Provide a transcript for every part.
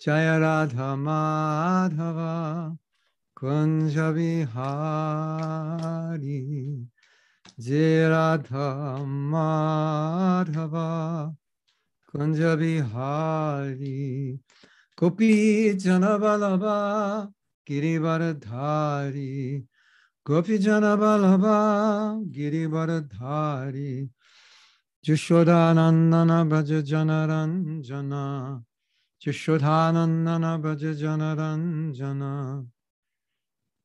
Jaya Radha Madhava Kunja Hari Jaya Madhava Kunja Hari Kopi Janabalaba Girivaradhari Kopi Janabalaba Girivaradhari Jushodanandana Braja Janaranjana Chushodhanandana Bhajajanaranjana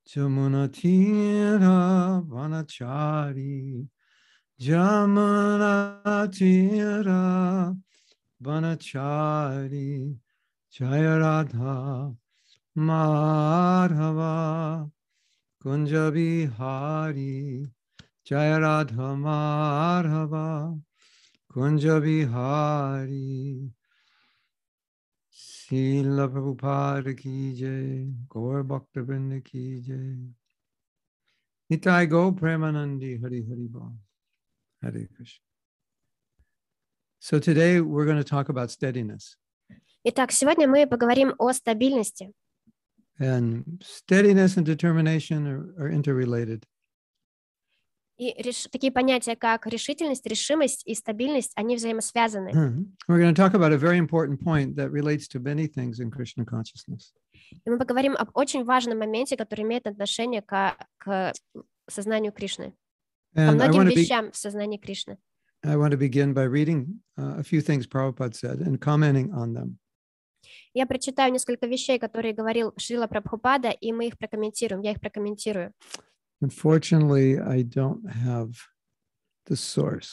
Jamunatira Vanachari Jamunatira Vanachari Jaya Radha Madhava Kunjabihari Jaya Radha Madhava Kunjabihari Srila Prabhupada ki jai, Gaur ki jai. Nitai Go Premanandi Hari Hari Hare Krishna. So today we're going to talk about steadiness. Итак, сегодня мы поговорим о стабильности. And steadiness and determination are, are interrelated. И реш... такие понятия, как решительность, решимость и стабильность, они взаимосвязаны. И мы поговорим об очень важном моменте, который имеет отношение к, к сознанию Кришны. And ко многим вещам be... в сознании Кришны. I want to begin by reading uh, a few things Prabhupada said and commenting on them. Я прочитаю несколько вещей, которые говорил Шрила Прабхупада, и мы их прокомментируем. Я их прокомментирую. Unfortunately, I don't have the source.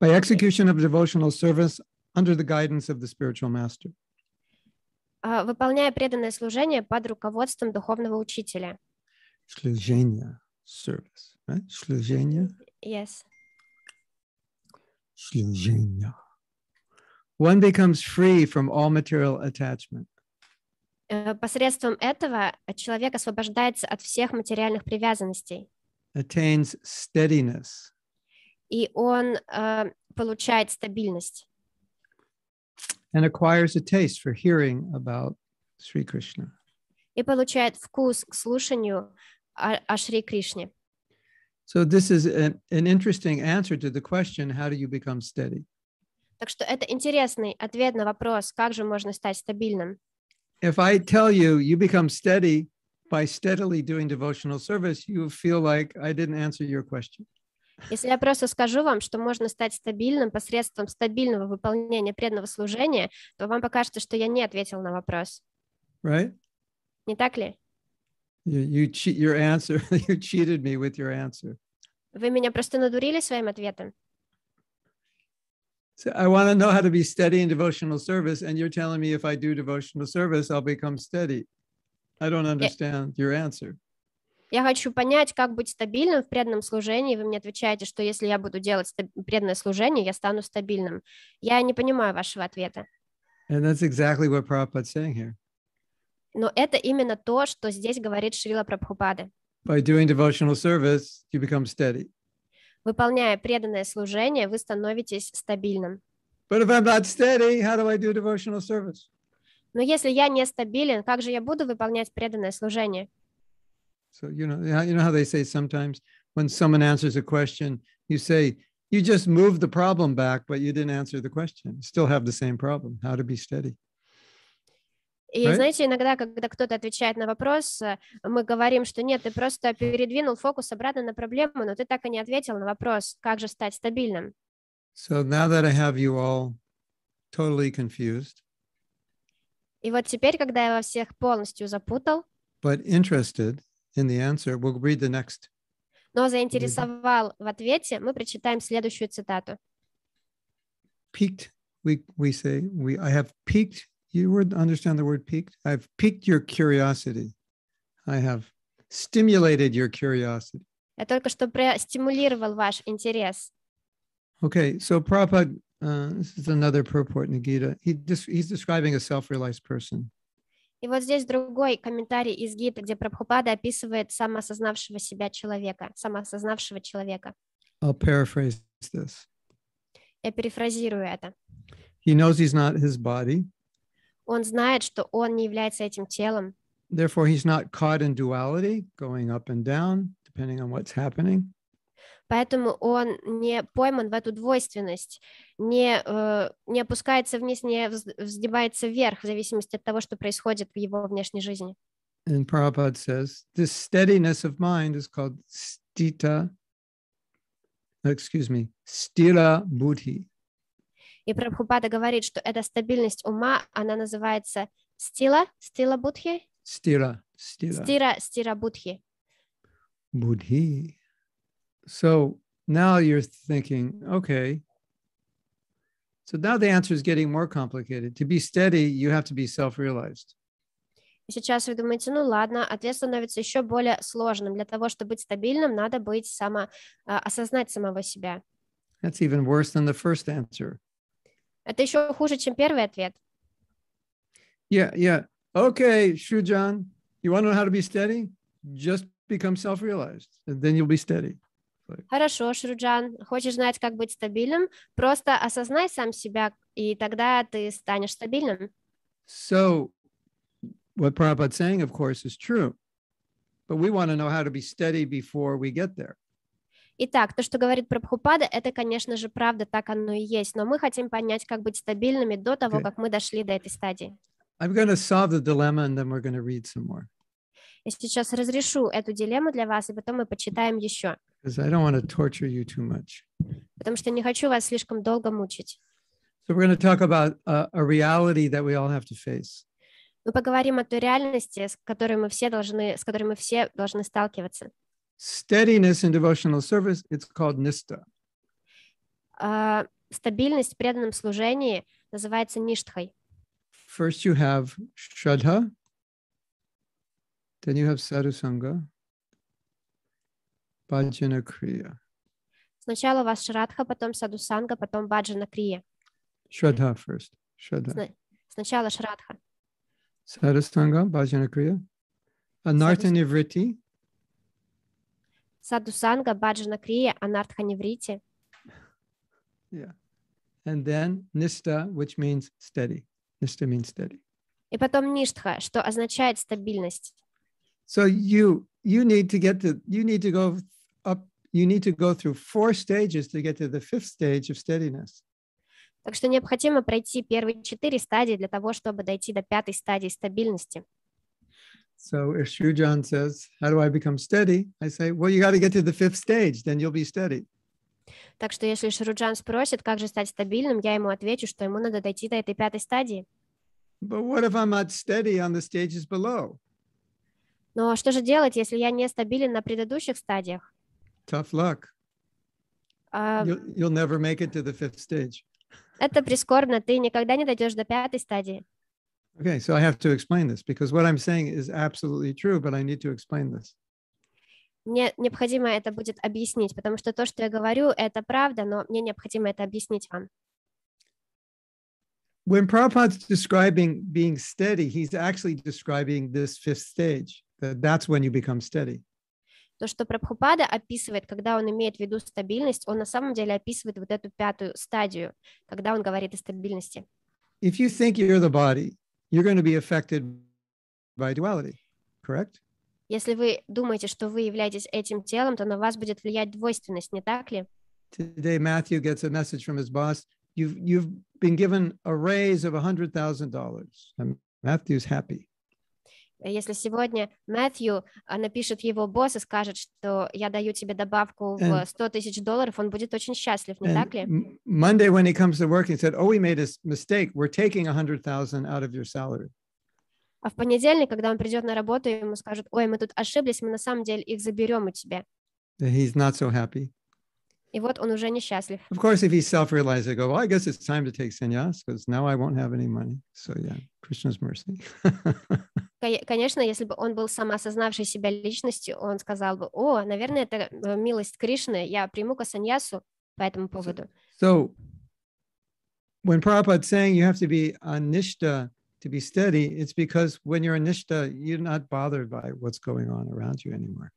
By execution of devotional service under the guidance of the spiritual master. Выполняя преданное служение под руководством духовного учителя. Служение, service, right? Служение. Yes. Служение. One becomes free from all material attachment. Э, посредством этого человек освобождается от всех материальных привязанностей. Attains steadiness. И он э, получает стабильность. And acquires a taste for hearing about Sri Krishna. И получает вкус к слушанию о, о Шри Кришне. So this is an, an interesting answer to the question, how do you become steady? Так что это интересный ответ на вопрос, как же можно стать стабильным if I tell you, you become steady by steadily doing devotional service, you feel like I didn't answer your question. Если я просто скажу вам, что можно стать стабильным посредством стабильного выполнения преданного служения, то вам покажется, что я не ответил на вопрос. Right? Не так ли? You, you cheat your answer. you cheated me with your answer. Вы меня просто надурили своим ответом. So I want to know how to be steady in devotional service. And you're telling me if I do devotional service, I'll become steady. I don't understand your answer. Я хочу понять, как быть стабильным в преданном служении. Вы мне отвечаете, что если я буду делать преданное служение, я стану стабильным. Я не понимаю вашего ответа. And that's exactly what Prabhupada's saying here. Но это именно то, что здесь говорит Шрила Прабхупада. By doing devotional service, you become steady. Выполняя преданное служение, вы становитесь стабильным. Но если я не стабилен, как же я буду выполнять преданное служение? So you know, you know how they say sometimes when someone answers a question, you say, you just moved the problem back, but you didn't answer the question. Still have the same problem. How to be steady? И да? знаете, иногда, когда кто-то отвечает на вопрос, э, мы говорим, что нет, ты просто передвинул фокус обратно на проблему, но ты так и не ответил на вопрос, как же стать стабильным. So now that I have you all totally confused. И вот теперь, когда я во всех полностью запутал, but interested in the answer, we'll read the next. Но заинтересовал в ответе, мы прочитаем следующую цитату. Peaked, we, we say, we, I have peaked you would understand the word piqued? I've piqued your curiosity. I have stimulated your curiosity. Я только что простимулировал ваш интерес. Okay, so Prabhupada, uh, this is another purport in the Gita. He des- he's describing a self-realized person. И вот здесь другой комментарий из Гиты, где Прабхупада описывает самоосознавшего себя человека, самоосознавшего человека. I'll paraphrase this. Я перефразирую это. He knows he's not his body. Он знает, что он не является этим телом. Therefore, he's not caught in duality, going up and down, depending on what's happening. Поэтому он не пойман в эту двойственность, не, э, не опускается вниз, не вздебается вверх, в зависимости от того, что происходит в его внешней жизни. And Prabhupada says, this steadiness of mind is called stita, excuse me, stira buddhi. И Прабхупада говорит, что эта стабильность ума, она называется стила, стила будхи? Стира, стира. Стира, стира будхи. Будхи. So now you're thinking, okay, So now the answer is getting more complicated. To be steady, you have to be self-realized. Сейчас вы думаете, ну ладно, ответ становится еще более сложным. Для того, чтобы быть стабильным, надо быть само, а, осознать самого себя. That's even worse than the first answer. Это еще хуже, чем первый ответ. Yeah, yeah. Okay, Shujan, you want to know how to be steady? Just become self-realized, and then you'll be steady. Хорошо, Шруджан. Хочешь знать, как быть стабильным? Просто осознай сам себя, и тогда ты станешь стабильным. So, what Prabhupada's saying, of course, is true. But we want to know how to be steady before we get there. Итак, то, что говорит Прабхупада, это, конечно же, правда, так оно и есть, но мы хотим понять, как быть стабильными до того, okay. как мы дошли до этой стадии. I'm Я сейчас разрешу эту дилемму для вас, и потом мы почитаем еще. I don't want to torture you too much. Потому что не хочу вас слишком долго мучить. Uh, мы поговорим о той реальности, с которой мы все должны, с которой мы все должны сталкиваться. steadiness in devotional service, it's called nista. Uh, стабильность в преданном служении называется ништхой. First you have shraddha, then you have sadhusanga, bhajana kriya. Сначала у вас шрадха, потом садусанга, потом баджана крия. Shraddha first. Shraddha. Сначала шрадха. Sadhusanga, bhajana kriya. Anartha Садусанга, Баджана Крия, Анартха Неврити. Yeah. And then Nista, which means steady. Nista means steady. И потом Ништха, что означает стабильность. So you you need to get to you need to go up you need to go through four stages to get to the fifth stage of steadiness. Так что необходимо пройти первые четыре стадии для того, чтобы дойти до пятой стадии стабильности. So if Shujan says, How do I become steady? I say, Well, you got to get to the fifth stage, then you'll be steady. Так что если Шаруджан спросит, как же стать стабильным, я ему отвечу, что ему надо дойти до этой пятой стадии. But what if I'm not steady on the stages below? Но что же делать, если я не стабилен на предыдущих стадиях? Tough luck. Uh, you'll, you'll never make it to the fifth stage. Это прискорбно, ты никогда не дойдешь до пятой стадии. Okay, so I have to explain this because what I'm saying is absolutely true, but I need to explain this. Мне необходимо это будет объяснить, потому что то, что я говорю, это правда, но мне необходимо это объяснить вам. When Prabhupada's describing being steady, he's actually describing this fifth stage. That that's when you become steady. То, что Прабхупада описывает, когда он имеет в виду стабильность, он на самом деле описывает вот эту пятую стадию, когда он говорит о стабильности. If you think you're the body, you're going to be affected by duality, correct? Если вы думаете, что вы являетесь этим телом, то на вас будет влиять двойственность, не так ли? Today Matthew gets a message from his boss. You've you've been given a raise of $100,000. Matthew's happy. Если сегодня Мэтью а, напишет его босс и скажет, что я даю тебе добавку в 100 тысяч долларов, он будет очень счастлив, не так ли? Monday, when he comes to work, he said, oh, we made a mistake. We're taking 100,000 out of your salary. А в понедельник, когда он придет на работу, ему скажут, ой, мы тут ошиблись, мы на самом деле их заберем у тебя. He's not so happy. И вот он уже несчастлив. Of course, if he self-realized, I go, well, I guess it's time to take sannyas because now I won't have any money. So yeah, Krishna's mercy. Конечно, если бы он был самоосознавший себя личностью, он сказал бы, о, наверное, это милость Кришны, я приму-ка саньясу по этому поводу. So, when Prabhupada's saying you have to be anishta to be steady, it's because when you're anishta, you're not bothered by what's going on around you anymore.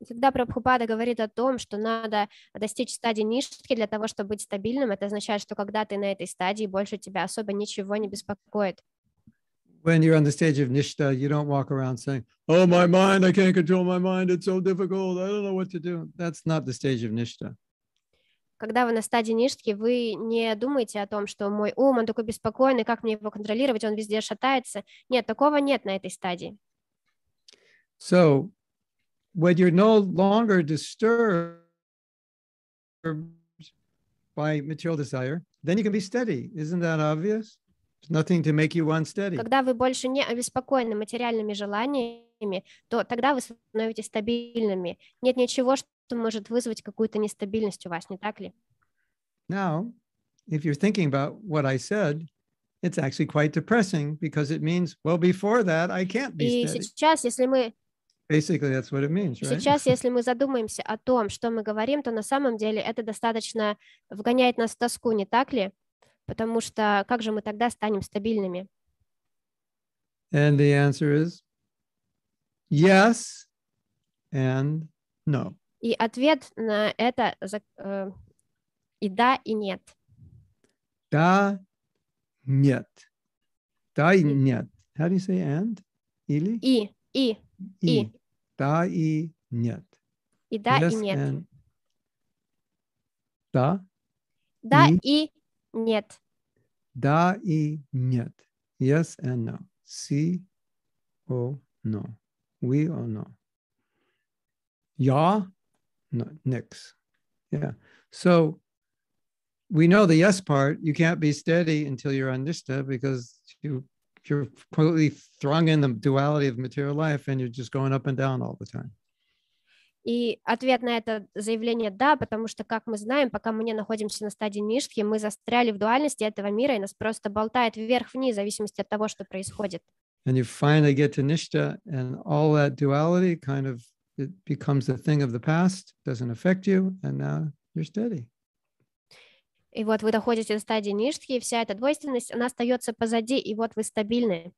И когда Прабхупада говорит о том, что надо достичь стадии ништки для того, чтобы быть стабильным, это означает, что когда ты на этой стадии, больше тебя особо ничего не беспокоит. When you're on the stage of nishta, you don't walk around saying, "Oh, my mind, I can't control my mind. It's so difficult. I don't know what to do." That's not the stage of nishta когда вы на стадии ништки, вы не думаете о том, что мой ум, он такой беспокойный, как мне его контролировать, он везде шатается. Нет, такого нет на этой стадии. So, when you're no longer disturbed by material desire, then you can be steady. Isn't that obvious? There's nothing to make you unsteady. Когда вы больше не обеспокоены материальными желаниями, то тогда вы становитесь стабильными. Нет ничего, что может вызвать какую-то нестабильность у вас, не так ли? Now, if you're thinking about what I said, it's actually quite depressing because it means, well, before that, I can't be steady. И сейчас, если мы Basically, that's what it means, right? Сейчас, если мы задумаемся о том, что мы говорим, то на самом деле это достаточно вгоняет нас в тоску, не так ли? Потому что как же мы тогда станем стабильными? And the answer is yes and no. И ответ на это э, и да, и нет. Да, нет. Да и нет. How do you say and? Или? И, и. и. и. Да и нет. И да yes и нет. Да. Да и, и нет. Да и нет. Yes and no. See or no. We or no. Ja, no, nix. Yeah. So we know the yes part. You can't be steady until you're on because you you're completely thrung in the duality of material life and you're just going up and down all the time. И ответ на это заявление «да», потому что, как мы знаем, пока мы не находимся на стадии мы застряли в дуальности этого мира, и нас просто болтает вверх-вниз, в зависимости от того, что происходит. And you finally get to Nishta, and all that duality kind of it becomes a thing of the past, doesn't affect you, and now you're steady. И вот вы доходите до стадии ништхи, и вся эта двойственность, она остается позади, и вот вы стабильны.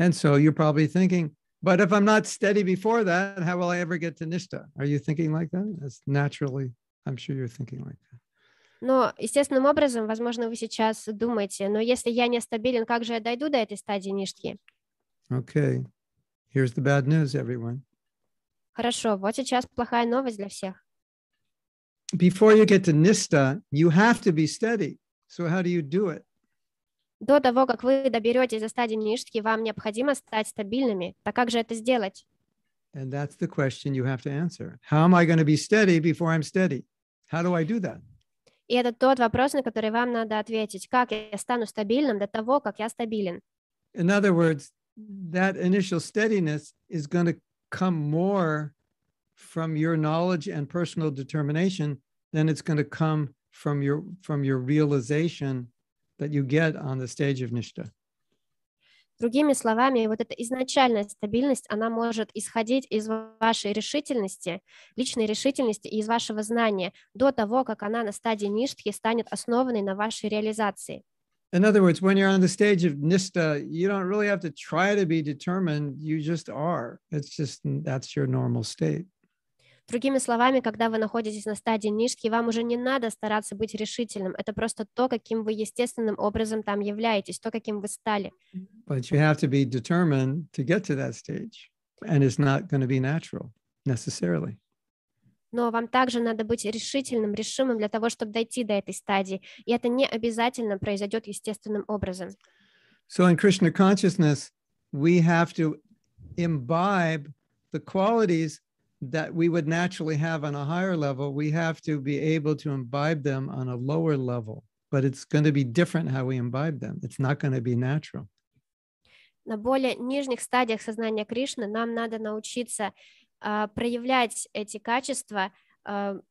And so you're probably thinking, but if I'm not steady before that, how will I ever get to nishta? Are you thinking like that? That's naturally, I'm sure you're thinking like that. Но естественным образом, возможно, вы сейчас думаете, но если я не стабилен, как же я дойду до этой стадии ништхи? Okay. Here's the bad news, everyone. Хорошо, вот сейчас плохая новость для всех. before you get to nista, you have to be steady. So how do you do it? До того, как вы доберетесь за стадии ништки, вам необходимо стать стабильными. Так как же это сделать? And that's the question you have to answer. How am I going to be steady before I'm steady? How do I do that? И это тот вопрос, на который вам надо ответить. Как я стану стабильным до того, как я стабилен? In other words, that initial steadiness is going to come more from your knowledge and personal determination, then it's going to come from your from your realization that you get on the stage of Nishta. Другими словами, вот эта изначальная стабильность, она может исходить из вашей решительности, личной решительности и из вашего знания до того, как она на стадии ништхи станет основанной на вашей реализации. In other words, when you're on the stage of Nista, you don't really have to try to be determined. You just are. It's just that's your normal state. Другими словами, когда вы находитесь на стадии нишки, вам уже не надо стараться быть решительным. Это просто то, каким вы естественным образом там являетесь, то, каким вы стали. But you have to be determined to get to that stage. And it's not going to be natural necessarily. Но вам также надо быть решительным, решимым для того, чтобы дойти до этой стадии. И это не обязательно произойдет естественным образом. So in Krishna consciousness, we have to imbibe the qualities that we would naturally have on a higher level, we have to be able to imbibe them on a lower level. But it's going to be different how we imbibe them. It's not going to be natural. На более нижних стадиях сознания Кришны нам надо научиться uh, проявлять эти качества, uh,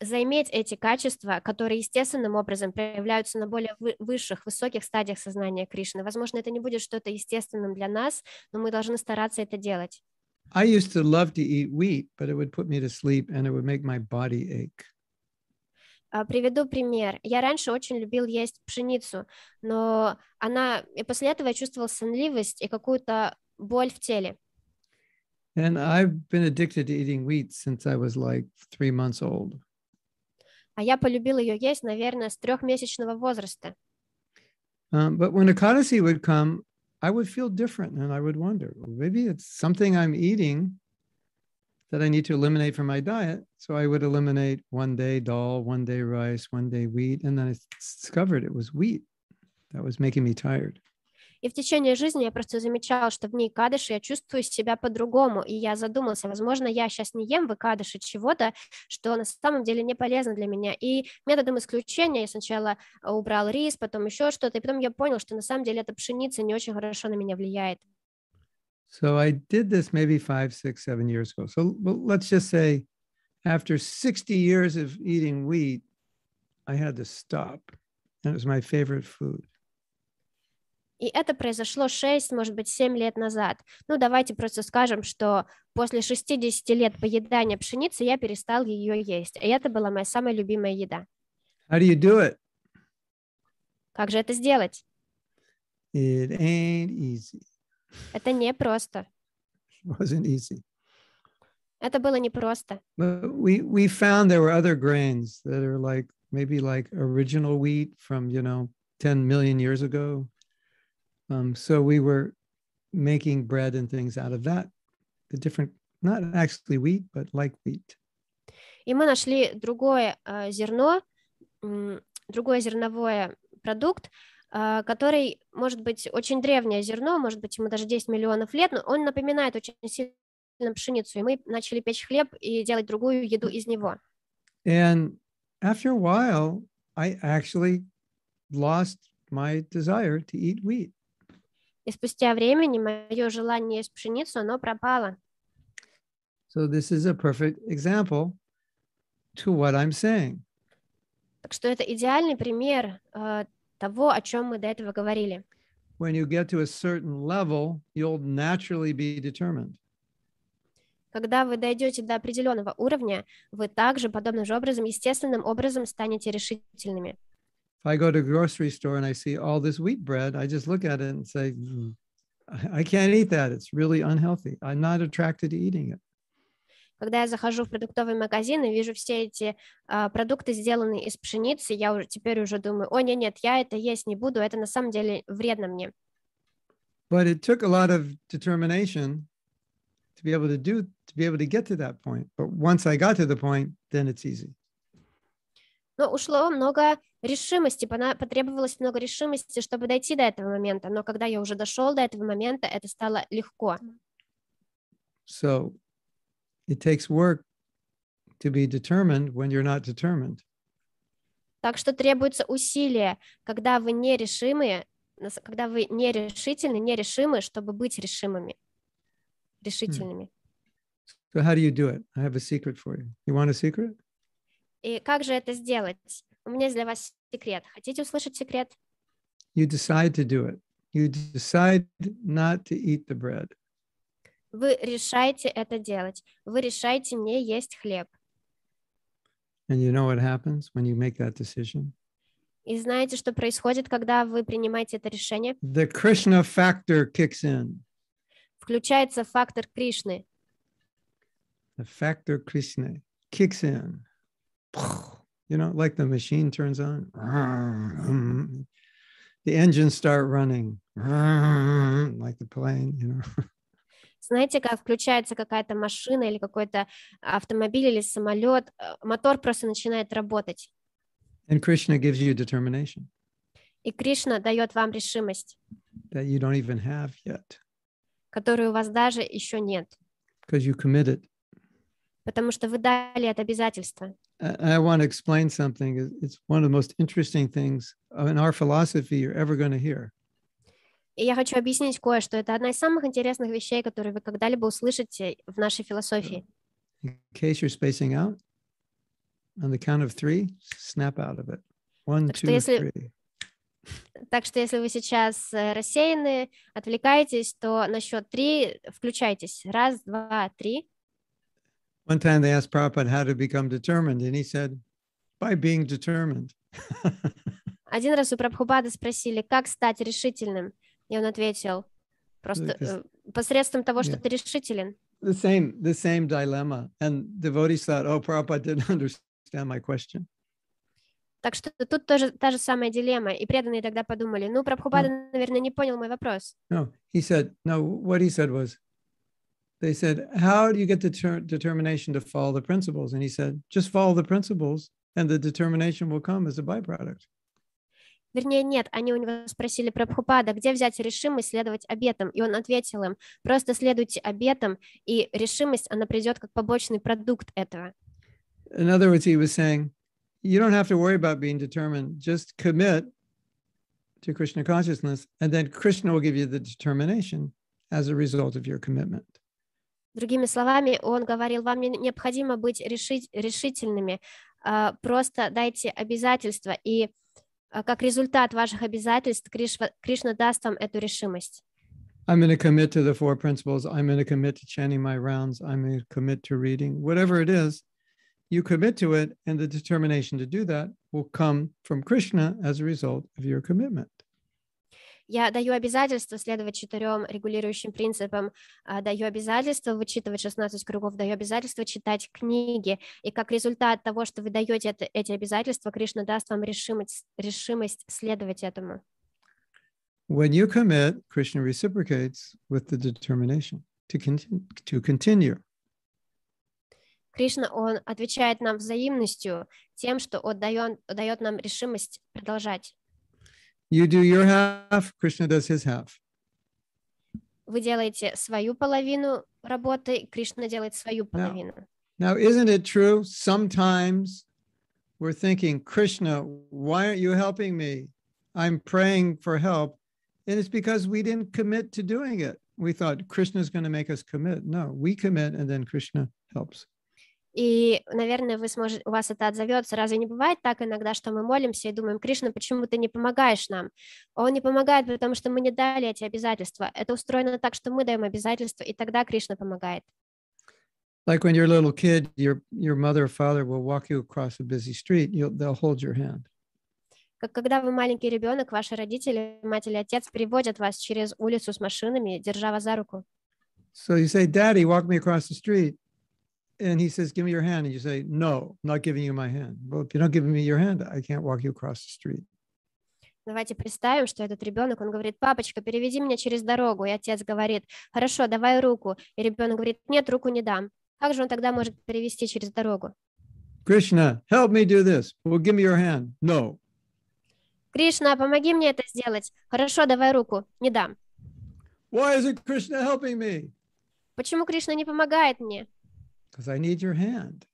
заиметь эти качества, которые естественным образом проявляются на более высших, высоких стадиях сознания Кришны. Возможно, это не будет что-то естественным для нас, но мы должны стараться это делать. I used to love to eat wheat, but it would put me to sleep and it would make my body ache. Приведу пример. Я раньше очень любил есть пшеницу, но она и после этого я чувствовал сонливость и какую-то боль в теле. And I've been addicted to eating wheat since I was like three months old. А я полюбил ее есть, наверное, с трехмесячного возраста. Um, but when Akadasi would come, I would feel different and I would wonder maybe it's something I'm eating that I need to eliminate from my diet. So I would eliminate one day dal, one day rice, one day wheat. And then I discovered it was wheat that was making me tired. И в течение жизни я просто замечала, что в ней кадыши я чувствую себя по-другому, и я задумался, возможно, я сейчас не ем выкадыши чего-то, что на самом деле не полезно для меня. И методом исключения я сначала э, убрал рис, потом еще что-то, и потом я понял, что на самом деле эта пшеница не очень хорошо на меня влияет. So I did this maybe five, six, seven years ago. So let's just say after 60 years of eating wheat, I had to stop. And it was my favorite food. И это произошло 6, может быть, 7 лет назад. Ну, давайте просто скажем, что после 60 лет поедания пшеницы я перестал ее есть. И это была моя самая любимая еда. How do you do it? Как же это сделать? It ain't easy. Это непросто. It wasn't easy. Это было непросто. But we, we found there were other grains that are like, maybe like original wheat from, you know, 10 million years ago. Um, so we were making bread and things out of that, the different, not actually wheat, but like wheat. И мы нашли другое uh, зерно, другой зерновой продукт, uh, который, может быть, очень древнее зерно, может быть, ему даже 10 миллионов лет, но он напоминает очень сильно пшеницу, и мы начали печь хлеб и делать другую еду из него. And after a while, I actually lost my desire to eat wheat. И спустя времени мое желание есть пшеницу, оно пропало. So this is a perfect example to what I'm saying. Так что это идеальный пример uh, того, о чем мы до этого говорили. When you get to a certain level, you'll naturally be determined. Когда вы дойдете до определенного уровня, вы также подобным же образом, естественным образом станете решительными. if I go to a grocery store and I see all this wheat bread, I just look at it and say, mm, I can't eat that. It's really unhealthy. I'm not attracted to eating it. Когда я захожу в продуктовый магазин и вижу все эти uh, продукты, сделанные из пшеницы, я уже, теперь уже думаю, о, нет, нет, я это есть не буду, это на самом деле вредно мне. But it took a lot of determination to be able to do, to be able to get to that point. But once I got to the point, then it's easy. но ушло много решимости, потребовалось много решимости, чтобы дойти до этого момента. Но когда я уже дошел до этого момента, это стало легко. So it takes work to be determined when you're not determined. Так что требуется усилие, когда вы нерешимые, когда вы нерешительны, нерешимы, чтобы быть решимыми, хм. решительными. Hmm. So how do you do it? I have a secret for you. You want a secret? И как же это сделать? У меня есть для вас секрет. Хотите услышать секрет? You decide to do it. You decide not to eat the bread. Вы решаете это делать. Вы решаете не есть хлеб. And you know what happens when you make that decision? И знаете, что происходит, когда вы принимаете это решение? The Krishna factor kicks in. Включается фактор Кришны. The factor Krishna kicks in you know, like the machine turns on, the engines start running, like the plane, you know. Знаете, как включается какая-то машина или какой-то автомобиль или самолет, мотор просто начинает работать. And Krishna gives you determination. И Кришна дает вам решимость, that you don't even have yet. которой у вас даже еще нет. Because you committed потому что вы дали это обязательство. I want to explain something. It's one of the most interesting things in our philosophy you're ever going to hear. И я хочу объяснить кое-что. Это одна из самых интересных вещей, которые вы когда-либо услышите в нашей философии. In case you're spacing out, on the count of three, snap out of it. One, так two, если... three. Так что если вы сейчас э, рассеяны, отвлекаетесь, то на счет три включайтесь. Раз, два, три. One time they asked Prabhupada how to become determined, and he said, by being determined. Один раз у Прабхупады спросили, как стать решительным, и он ответил, просто э, посредством того, что yeah. ты решителен. The same, the same dilemma. And devotees thought, oh, Prabhupada didn't understand my question. Так что тут тоже та же самая дилемма. И преданные тогда подумали, ну, Прабхупада, no. Oh. наверное, не понял мой вопрос. No, he said, no, what he said was, they said, How do you get the ter- determination to follow the principles? And he said, Just follow the principles, and the determination will come as a byproduct. Вернее, нет, они у него спросили про Пхупада, где взять решимость следовать обетам? И он ответил им, просто следуйте обетам, и решимость, она придет как побочный продукт этого. In other words, he was saying, you don't have to worry about being determined, just commit to Krishna consciousness, and then Krishna will give you the determination as a result of your commitment. Другими словами, он говорил, вам необходимо быть решить, решительными, просто дайте обязательства, и как результат ваших обязательств Кришна, Кришна даст вам эту решимость. I'm going to commit to the four principles. I'm going to commit to chanting my rounds. I'm going to commit to reading. Whatever it is, you commit to it, and the determination to do that will come from Krishna as a result of your commitment. Я даю обязательство следовать четырем регулирующим принципам, а, даю обязательство вычитывать 16 кругов, даю обязательство читать книги. И как результат того, что вы даете это, эти обязательства, Кришна даст вам решимость, решимость следовать этому. When you commit, Krishna reciprocates with the determination to continue. To continue. Кришна, он отвечает нам взаимностью тем, что он дает, дает нам решимость продолжать. You do your half, Krishna does his half. Вы делаете свою половину работы, Кришна делает свою половину. Now, now isn't it true sometimes we're thinking, Krishna, why aren't you helping me? I'm praying for help. And it's because we didn't commit to doing it. We thought Krishna's going to make us commit. No, we commit and then Krishna helps. И, наверное, вы сможете, у вас это отзовется. Разве не бывает так иногда, что мы молимся и думаем, Кришна, почему ты не помогаешь нам? А он не помогает, потому что мы не дали эти обязательства. Это устроено так, что мы даем обязательства, и тогда Кришна помогает. Like when you're a little kid, your, your mother or father will walk you across a busy street, You'll, they'll hold your hand. Как когда вы маленький ребенок, ваши родители, мать или отец, приводят вас через улицу с машинами, держа вас за руку. So you say, Daddy, walk me across the street and he says, Give me your hand. And you say, No, I'm not giving you my hand. Well, if you're not giving me your hand, I can't walk you across the street. Давайте представим, что этот ребенок, он говорит, папочка, переведи меня через дорогу. И отец говорит, хорошо, давай руку. И ребенок говорит, нет, руку не дам. Как же он тогда может перевести через дорогу? Кришна, help me do this. Well, give me your hand. No. Кришна, помоги мне это сделать. Хорошо, давай руку. Не дам. Why isn't Krishna helping me? Почему Кришна не помогает мне? Because I need your hand.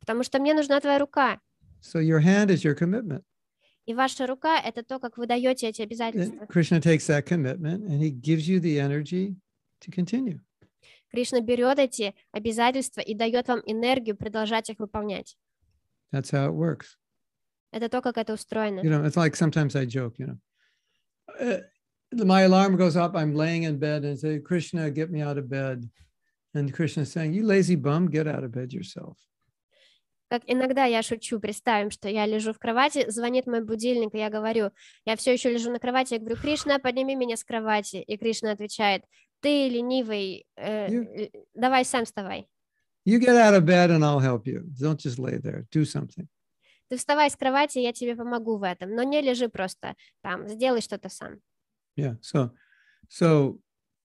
Потому что мне нужна твоя рука. So your hand is your commitment. И ваша рука – это то, как вы даете эти обязательства. Krishna takes that commitment and he gives you the energy to continue. Кришна берет эти обязательства и дает вам энергию продолжать их выполнять. That's how it works. Это то, как это устроено. You know, it's like sometimes I joke, you know. Uh, my alarm goes up, I'm laying in bed and say, Krishna, get me out of bed. And Krishna is saying, you lazy bum, get out of bed yourself. Как иногда я шучу, представим, что я лежу в кровати, звонит мой будильник, и я говорю, я все еще лежу на кровати, я говорю, Кришна, подними меня с кровати. И Кришна отвечает, ты ленивый, э, you, э, давай сам вставай. You get out of bed and I'll help you. Don't just lay there, do something. Ты вставай с кровати, я тебе помогу в этом, но не лежи просто там, сделай что-то сам. Yeah, so, so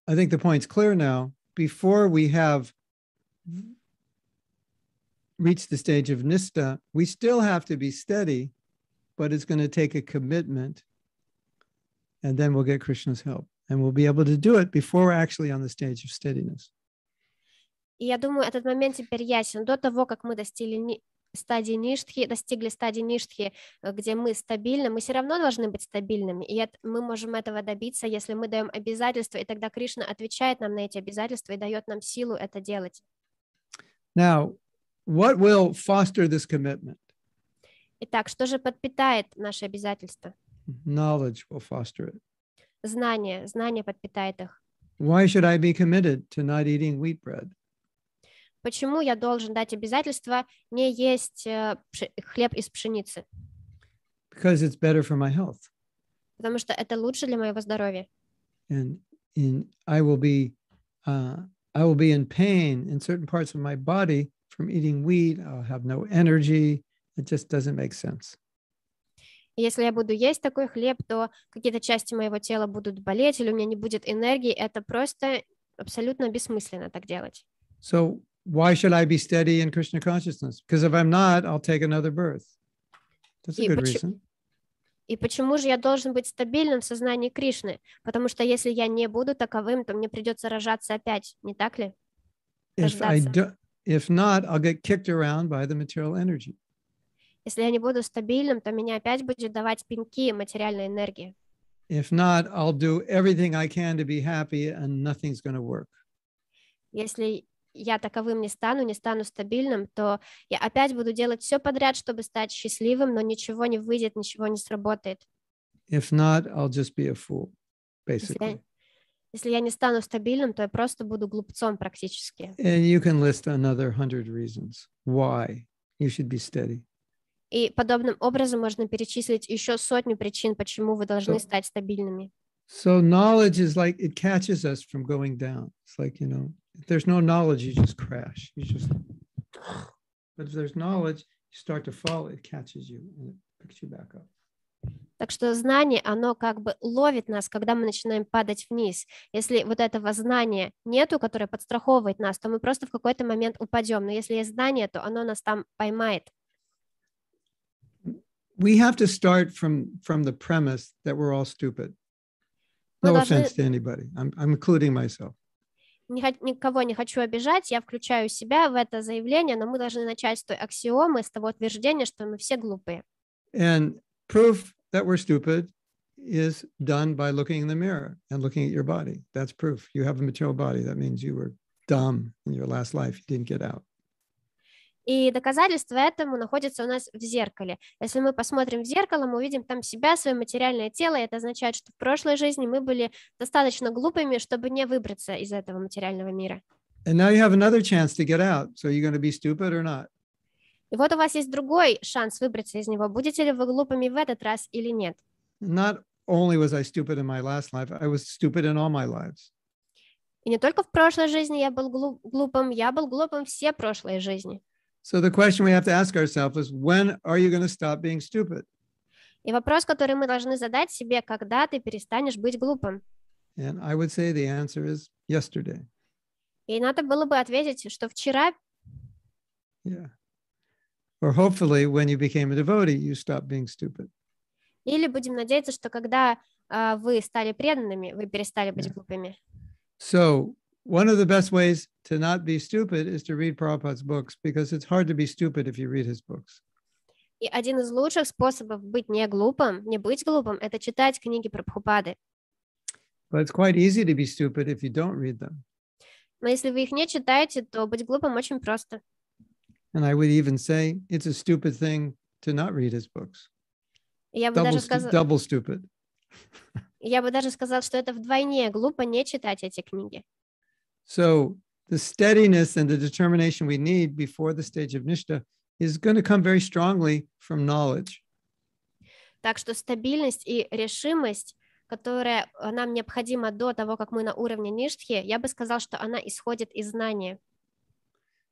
I think the point's clear now. before we have reached the stage of nista, we still have to be steady, but it's going to take a commitment. And then we'll get Krishna's help. And we'll be able to do it before we're actually on the stage of steadiness. И я думаю, этот момент теперь ясен. До того, как мы достигли, стадии ништхи, достигли стадии ништхи, э, где мы стабильны, мы все равно должны быть стабильными, и это, мы можем этого добиться, если мы даем обязательства, и тогда Кришна отвечает нам на эти обязательства и дает нам силу это делать. Now, what will foster this commitment? Итак, что же подпитает наши обязательства? Knowledge will foster it. Знание, знание подпитает их. Why should I be committed to not eating wheat bread? почему я должен дать обязательство не есть э, хлеб из пшеницы? Because it's better for my health. Потому что это лучше для моего здоровья. And in, I will be, uh, I will be in pain in certain parts of my body from eating wheat. I'll have no energy. It just doesn't make sense. Если я буду есть такой хлеб, то какие-то части моего тела будут болеть, или у меня не будет энергии. Это просто абсолютно бессмысленно так делать. So why should I be steady in Krishna consciousness? Because if I'm not, I'll take another birth. That's a good reason. И почему же я должен быть стабильным в сознании Кришны? Потому что если я не буду таковым, то мне придется рожаться опять, не так ли? If, I do, if not, I'll get kicked around by the material energy. Если я не буду стабильным, то меня опять будет давать пинки материальной энергии. If not, I'll do everything I can to be happy and nothing's going to work. Если я таковым не стану, не стану стабильным, то я опять буду делать все подряд, чтобы стать счастливым, но ничего не выйдет, ничего не сработает. If not, I'll just be a fool, basically. Если, если я не стану стабильным, то я просто буду глупцом практически. And you can list another hundred reasons why you should be steady. И подобным образом можно перечислить еще сотню причин, почему вы должны so, стать стабильными. So knowledge is like it catches us from going down. It's like, you know, if there's no knowledge, you just crash. You just, but if there's knowledge, you start to fall, it catches you and it picks you back up. Так что знание, оно как бы ловит нас, когда мы начинаем падать вниз. Если вот этого знания нету, которое подстраховывает нас, то мы просто в какой-то момент упадем. Но если есть знание, то оно нас там поймает. We have to start from, from the premise that we're all stupid. No offense to anybody. I'm, I'm including myself. никого не хочу обижать, я включаю себя в это заявление, но мы должны начать с той аксиомы, с того утверждения, что мы все глупые. And proof that we're stupid is done by looking in the mirror and looking at your body. That's proof. You have a material body. That means you were dumb in your last life. You didn't get out. И доказательство этому находится у нас в зеркале. Если мы посмотрим в зеркало, мы увидим там себя, свое материальное тело, и это означает, что в прошлой жизни мы были достаточно глупыми, чтобы не выбраться из этого материального мира. И вот у вас есть другой шанс выбраться из него. Будете ли вы глупыми в этот раз или нет? Not only was I stupid in my last life, I was stupid in all my lives. И не только в прошлой жизни я был глупым, я был глупым все прошлые жизни. So the question we have to ask ourselves is when are you going to stop being stupid? И вопрос, который мы должны задать себе, когда ты перестанешь быть глупым? And I would say the answer is yesterday. И надо было бы ответить, что вчера. Yeah. Or hopefully when you became a devotee, you stopped being stupid. Или будем надеяться, что когда uh, вы стали преданными, вы перестали быть yeah. глупыми. So one of the best ways to not be stupid is to read Prabhupada's books because it's hard to be stupid if you read his books. И один из лучших способов быть не глупым, не быть глупым, это читать книги Прабхупады. But it's quite easy to be stupid if you don't read them. Но если вы их не читаете, то быть глупым очень просто. And I would even say it's a stupid thing to not read his books. Я бы double, даже сказал... Double stupid. Я бы даже сказал, что это вдвойне глупо не читать эти книги. So the steadiness and the determination we need before the stage of nishta is going to come very strongly from knowledge. Так что стабильность и решимость, которая э, нам необходима до того, как мы на уровне ништхи, я бы сказал, что она исходит из знания.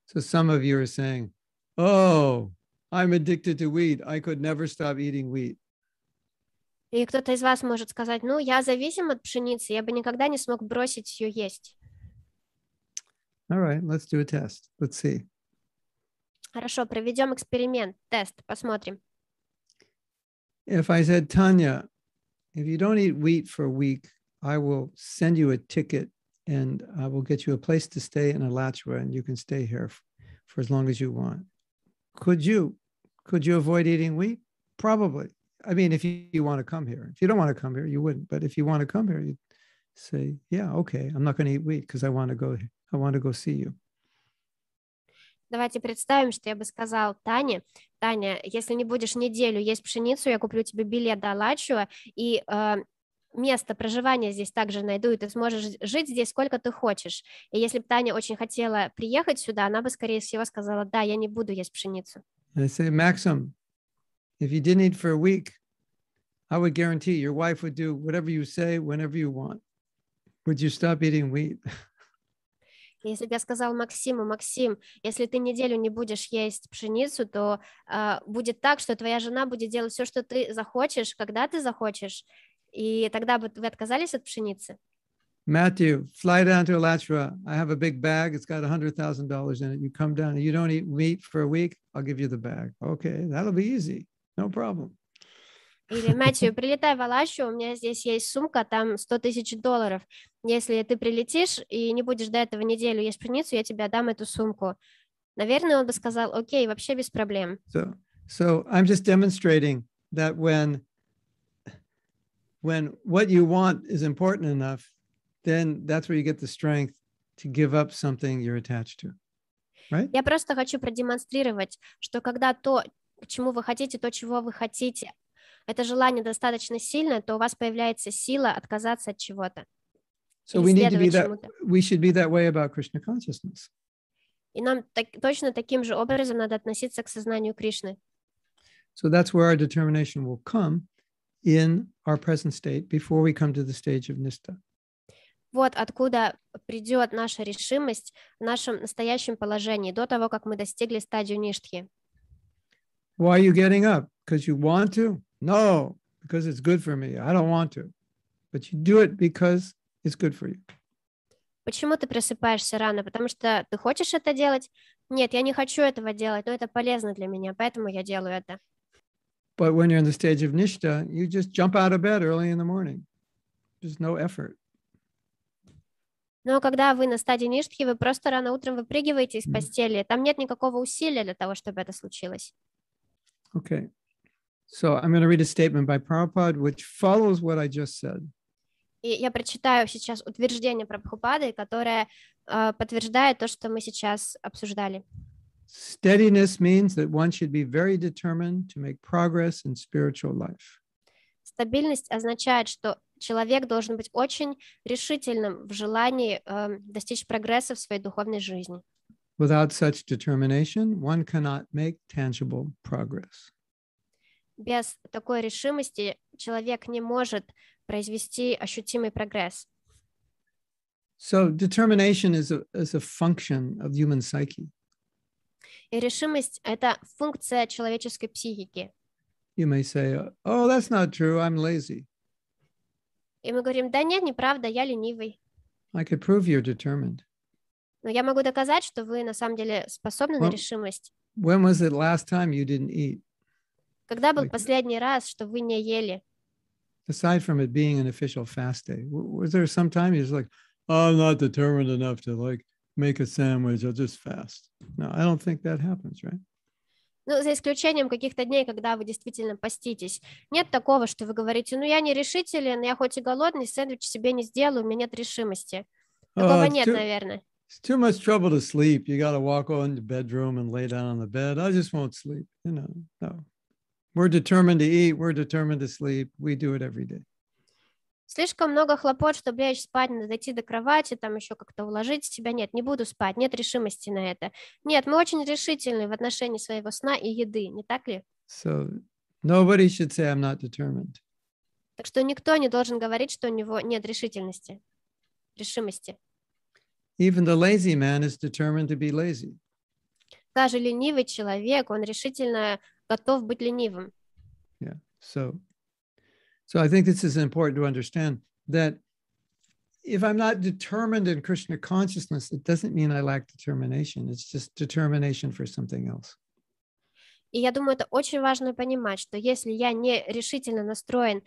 So some of you are saying, "Oh, I'm addicted to wheat. I could never stop eating wheat." И кто-то из вас может сказать, ну, я зависим от пшеницы, я бы никогда не смог бросить ее есть. All right, let's do a test. Let's see. Хорошо, проведем эксперимент, тест, посмотрим. If I said, Tanya, if you don't eat wheat for a week, I will send you a ticket and I will get you a place to stay in Alachua and you can stay here for as long as you want. Could you? Could you avoid eating wheat? Probably. I mean, if you, you want to come here. If you don't want to come here, you wouldn't. But if you want to come here, you'd say, yeah, okay, I'm not going to eat wheat because I want to go I want to go see you. Давайте представим, что я бы сказал Тане, Таня, если не будешь неделю есть пшеницу, я куплю тебе билет до Алачева, и э, место проживания здесь также найду, и ты сможешь жить здесь сколько ты хочешь. И если бы Таня очень хотела приехать сюда, она бы, скорее всего, сказала, да, я не буду есть пшеницу. I say, Maxim, if you didn't eat for a week, I would guarantee your wife would do whatever you say, whenever you want. Would you stop eating wheat? Если бы я сказал Максиму, Максим, если ты неделю не будешь есть пшеницу, то э, будет так, что твоя жена будет делать все, что ты захочешь, когда ты захочешь, и тогда бы вы отказались от пшеницы. Matthew, fly down to Alachua. I have a big bag. It's got $100,000 in it. You come down and you don't eat meat for a week. I'll give you the bag. Okay, that'll be easy. No problem. Или, Мэтью, прилетай в Алащу, у меня здесь есть сумка, там 100 тысяч долларов. Если ты прилетишь и не будешь до этого неделю есть пшеницу, я тебе отдам эту сумку. Наверное, он бы сказал, окей, вообще без проблем. So, so I'm just demonstrating that when, when what you want is important enough, then that's where you get the strength to give up something you're attached to. Right? Я просто хочу продемонстрировать, что когда то, к чему вы хотите, то, чего вы хотите, это желание достаточно сильное, то у вас появляется сила отказаться от чего-то. So we need to be that, we should be that way about Krishna consciousness. И нам так, точно таким же образом надо относиться к сознанию Кришны. So that's where our determination will come in our present state before we come to the stage of nista. Вот откуда придет наша решимость в нашем настоящем положении до того, как мы достигли стадии ништхи. Why are you getting up? Because you want to? No, because it's good for me. I don't want to. But you do it because it's good for you. Почему ты просыпаешься рано? Потому что ты хочешь это делать? Нет, я не хочу этого делать, но это полезно для меня, поэтому я делаю это. But when you're in the stage of nishta, you just jump out of bed early in the morning. There's no effort. Но когда вы на стадии ништхи, вы просто рано утром выпрыгиваете из постели. Там нет никакого усилия для того, чтобы это случилось. Okay. So I'm going to read a statement by Prabhupada, which follows what I just said. И я прочитаю сейчас утверждение Прабхупады, которое uh, подтверждает то, что мы сейчас обсуждали. Steadiness means that one should be very determined to make progress in spiritual life. Стабильность означает, что человек должен быть очень решительным в желании uh, достичь прогресса в своей духовной жизни. Without such determination, one cannot make tangible progress. без такой решимости человек не может произвести ощутимый прогресс. So determination is a, is a function of human psyche. И решимость — это функция человеческой психики. You may say, oh, that's not true, I'm lazy. И мы говорим, да нет, неправда, я ленивый. I could prove you're determined. Но я могу доказать, что вы на самом деле способны when, на решимость. When was it last time you didn't eat? Когда был последний раз, что вы не ели? Aside from it being an official fast day, was there some time you just like, oh, I'm not determined enough to like make a sandwich, I'll just fast. No, I don't think that happens, right? Ну, за исключением каких-то дней, когда вы действительно поститесь. Нет такого, что вы говорите, ну, я не решителен, я хоть и голодный, сэндвич себе не сделаю, у меня нет решимости. Такого uh, нет, too, наверное. It's too much trouble to sleep. You got to walk on the bedroom and lay down on the bed. I just won't sleep. You know, no. We're determined to eat, we're determined to sleep, we do it every day. Слишком много хлопот, чтобы лечь спать, надо дойти до кровати, там еще как-то уложить себя. Нет, не буду спать, нет решимости на это. Нет, мы очень решительны в отношении своего сна и еды, не так ли? So nobody should say I'm not determined. Так что никто не должен говорить, что у него нет решительности, решимости. Even the lazy man is determined to be lazy. Даже ленивый человек, он решительно готов быть ленивым. Yeah. So, so I think this is important to understand that if I'm not determined in Krishna consciousness, it doesn't mean I lack determination. It's just determination for something else. И я думаю, это очень важно понимать, что если я не решительно настроен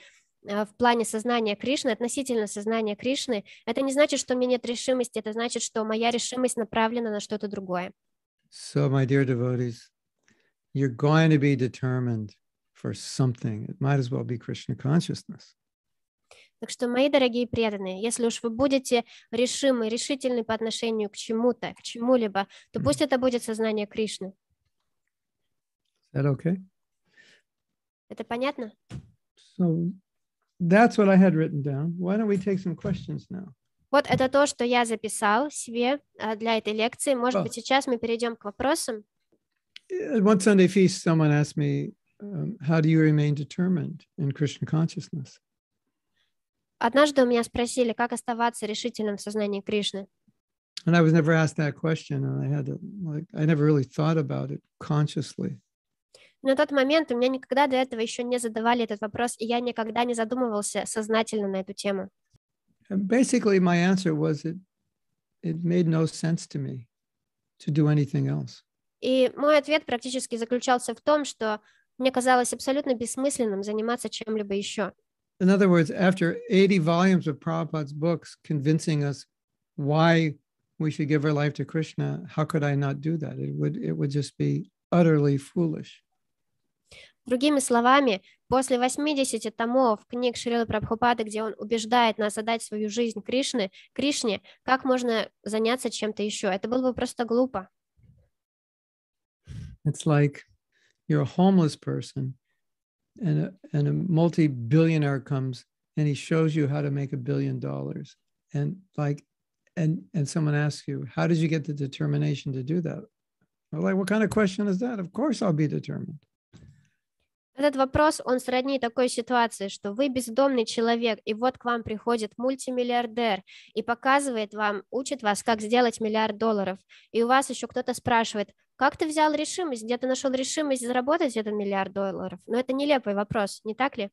э, в плане сознания Кришны, относительно сознания Кришны, это не значит, что у меня нет решимости, это значит, что моя решимость направлена на что-то другое. So, my dear devotees, you're going to be determined for something. It might as well be Krishna consciousness. Так что, мои дорогие преданные, если уж вы будете решимы, решительны по отношению к чему-то, к чему-либо, то пусть это будет сознание Кришны. That okay? Это понятно? So that's what I had written down. Why don't we take some questions now? Вот это то, что я записал себе а, для этой лекции. Может oh. быть, сейчас мы перейдем к вопросам. at one Sunday feast, someone asked me, um, "How do you remain determined in Christian consciousness?" Однажды у меня спросили, как оставаться решительным в сознании Кришны. And I was never asked that question, and I had to, like I never really thought about it consciously. На тот момент у меня никогда до этого еще не задавали этот вопрос, и я никогда не задумывался сознательно на эту тему. And basically, my answer was it it made no sense to me to do anything else. И мой ответ практически заключался в том, что мне казалось абсолютно бессмысленным заниматься чем-либо еще. In other words, after 80 volumes of Prabhupada's books convincing us why we should give our life to Krishna, how could I not do that? It would, it would just be utterly foolish. Другими словами, после 80 томов книг Шрилы Прабхупады, где он убеждает нас отдать свою жизнь Кришне, Кришне, как можно заняться чем-то еще? Это было бы просто глупо. It's like you're a homeless person and a, and a multi-billionaire comes and he shows you how to make a billion dollars and like and and someone asks you how did you get the determination to do that I'm like what kind of question is that of course i'll be determined Этот вопрос, он сродни такой ситуации, что вы бездомный человек, и вот к вам приходит мультимиллиардер и показывает вам, учит вас, как сделать миллиард долларов. И у вас еще кто-то спрашивает, Как ты взял решимость? Где ты нашел решимость заработать этот миллиард долларов? Но ну, это нелепый вопрос, не так ли?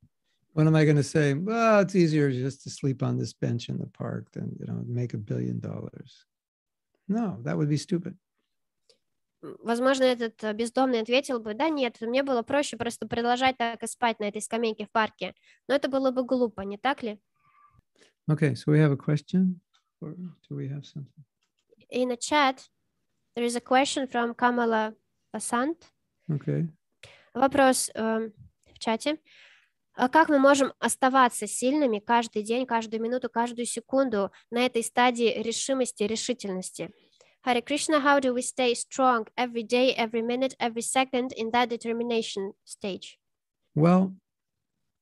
When am I going to say, well, it's easier just to sleep on this bench in the park than, you know, make a billion dollars? No, that would be stupid. Возможно, этот э, бездомный ответил бы, да нет, мне было проще просто продолжать так и спать на этой скамейке в парке. Но это было бы глупо, не так ли? Okay, so we have a question, or do we have something? In the chat, There is a question from Kamala Basant. Okay. Вопрос э, в чате. Как мы можем оставаться сильными каждый день, каждую минуту, каждую секунду на этой стадии решимости, решительности? Hare Krishna, how do we stay strong every day, every minute, every second in that determination stage? Well,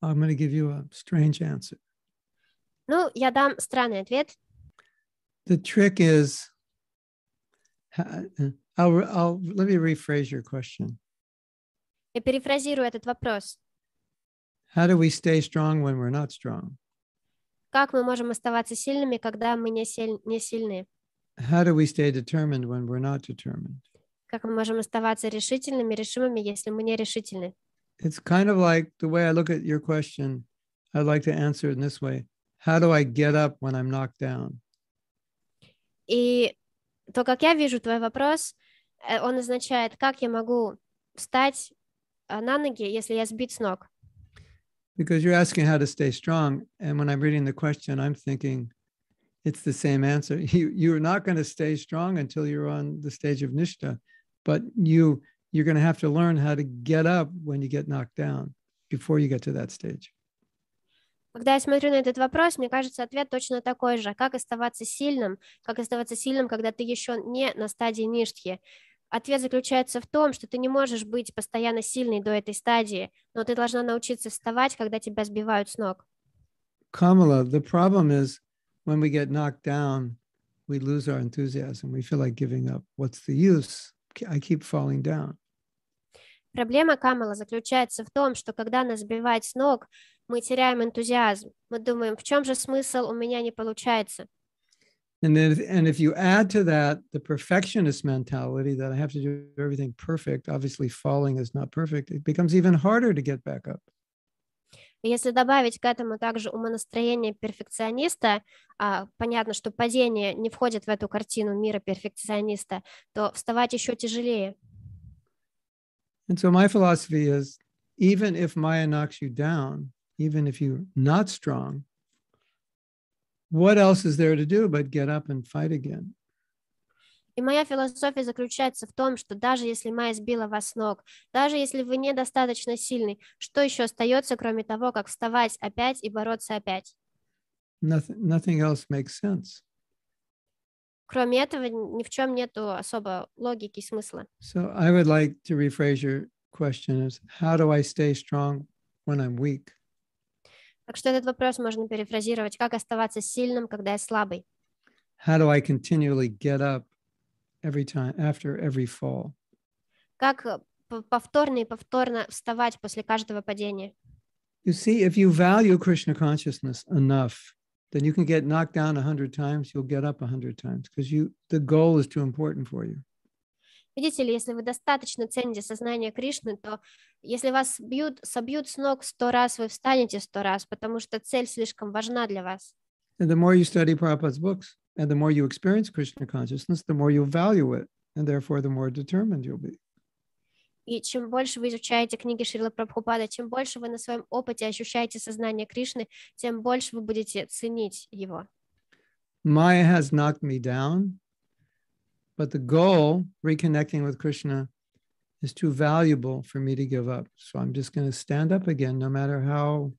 I'm going to give you a strange answer. Ну, я дам странный ответ. The trick is Uh, uh, I'll, I'll, let me rephrase your question. Я перефразирую этот вопрос. How do we stay strong when we're not strong? Как мы можем оставаться сильными, когда мы не, силь, не сильны? How do we stay determined when we're not determined? Как мы можем оставаться решительными, решимыми, если мы не решительны? It's kind of like the way I look at your question. I'd like to answer it in this way. How do I get up when I'm knocked down? И то, как я вижу твой вопрос, он означает, как я могу встать на ноги, если я сбит с ног. Because you're asking how to stay strong, and when I'm reading the question, I'm thinking it's the same answer. You you're not going to stay strong until you're on the stage of nishta, but you you're going to have to learn how to get up when you get knocked down before you get to that stage. Когда я смотрю на этот вопрос, мне кажется, ответ точно такой же. Как оставаться сильным? Как оставаться сильным, когда ты еще не на стадии ништхи? Ответ заключается в том, что ты не можешь быть постоянно сильной до этой стадии, но ты должна научиться вставать, когда тебя сбивают с ног. Kamala, the problem is when we get knocked down, we lose our enthusiasm. We feel like giving up. What's the use? I keep falling down. Проблема Камала заключается в том, что когда нас сбивает с ног, мы теряем энтузиазм. Мы думаем, в чем же смысл, у меня не получается. And if, and if you add to that the perfectionist mentality that I have to do everything perfect, obviously falling is not perfect, it becomes even harder to get back up. Если добавить к этому также умонастроение перфекциониста, а, понятно, что падение не входит в эту картину мира перфекциониста, то вставать еще тяжелее. And so my philosophy is, even if Maya knocks you down, even if you're not strong, what else is there to do but get up and fight again? И моя философия заключается в том, что даже если Майя сбила вас с ног, даже если вы недостаточно сильный, что еще остается, кроме того, как вставать опять и бороться опять? Nothing, nothing else makes sense. Кроме этого, ни в чем нету особо логики и смысла. So I would like to rephrase your question as, how do I stay strong when I'm weak? Так что этот вопрос можно перефразировать как оставаться сильным, когда я слабый. How do I continually get up every time after every fall? Как повторно и повторно вставать после каждого падения? You see, if you value Krishna consciousness enough, then you can get knocked down a hundred times, you'll get up a hundred times, because you the goal is too important for you. Видите ли, если вы достаточно цените сознание Кришны, то если вас бьют, собьют с ног сто раз, вы встанете сто раз, потому что цель слишком важна для вас. And the more you study Prabhupada's books, and the more you experience Krishna consciousness, the more you value it, and therefore the more determined you'll be. И чем больше вы изучаете книги Шрила Прабхупада, чем больше вы на своем опыте ощущаете сознание Кришны, тем больше вы будете ценить его. Maya has knocked me down, But the goal, reconnecting with Krishna, is too valuable for me to give up. So I'm just going to stand up again, no matter how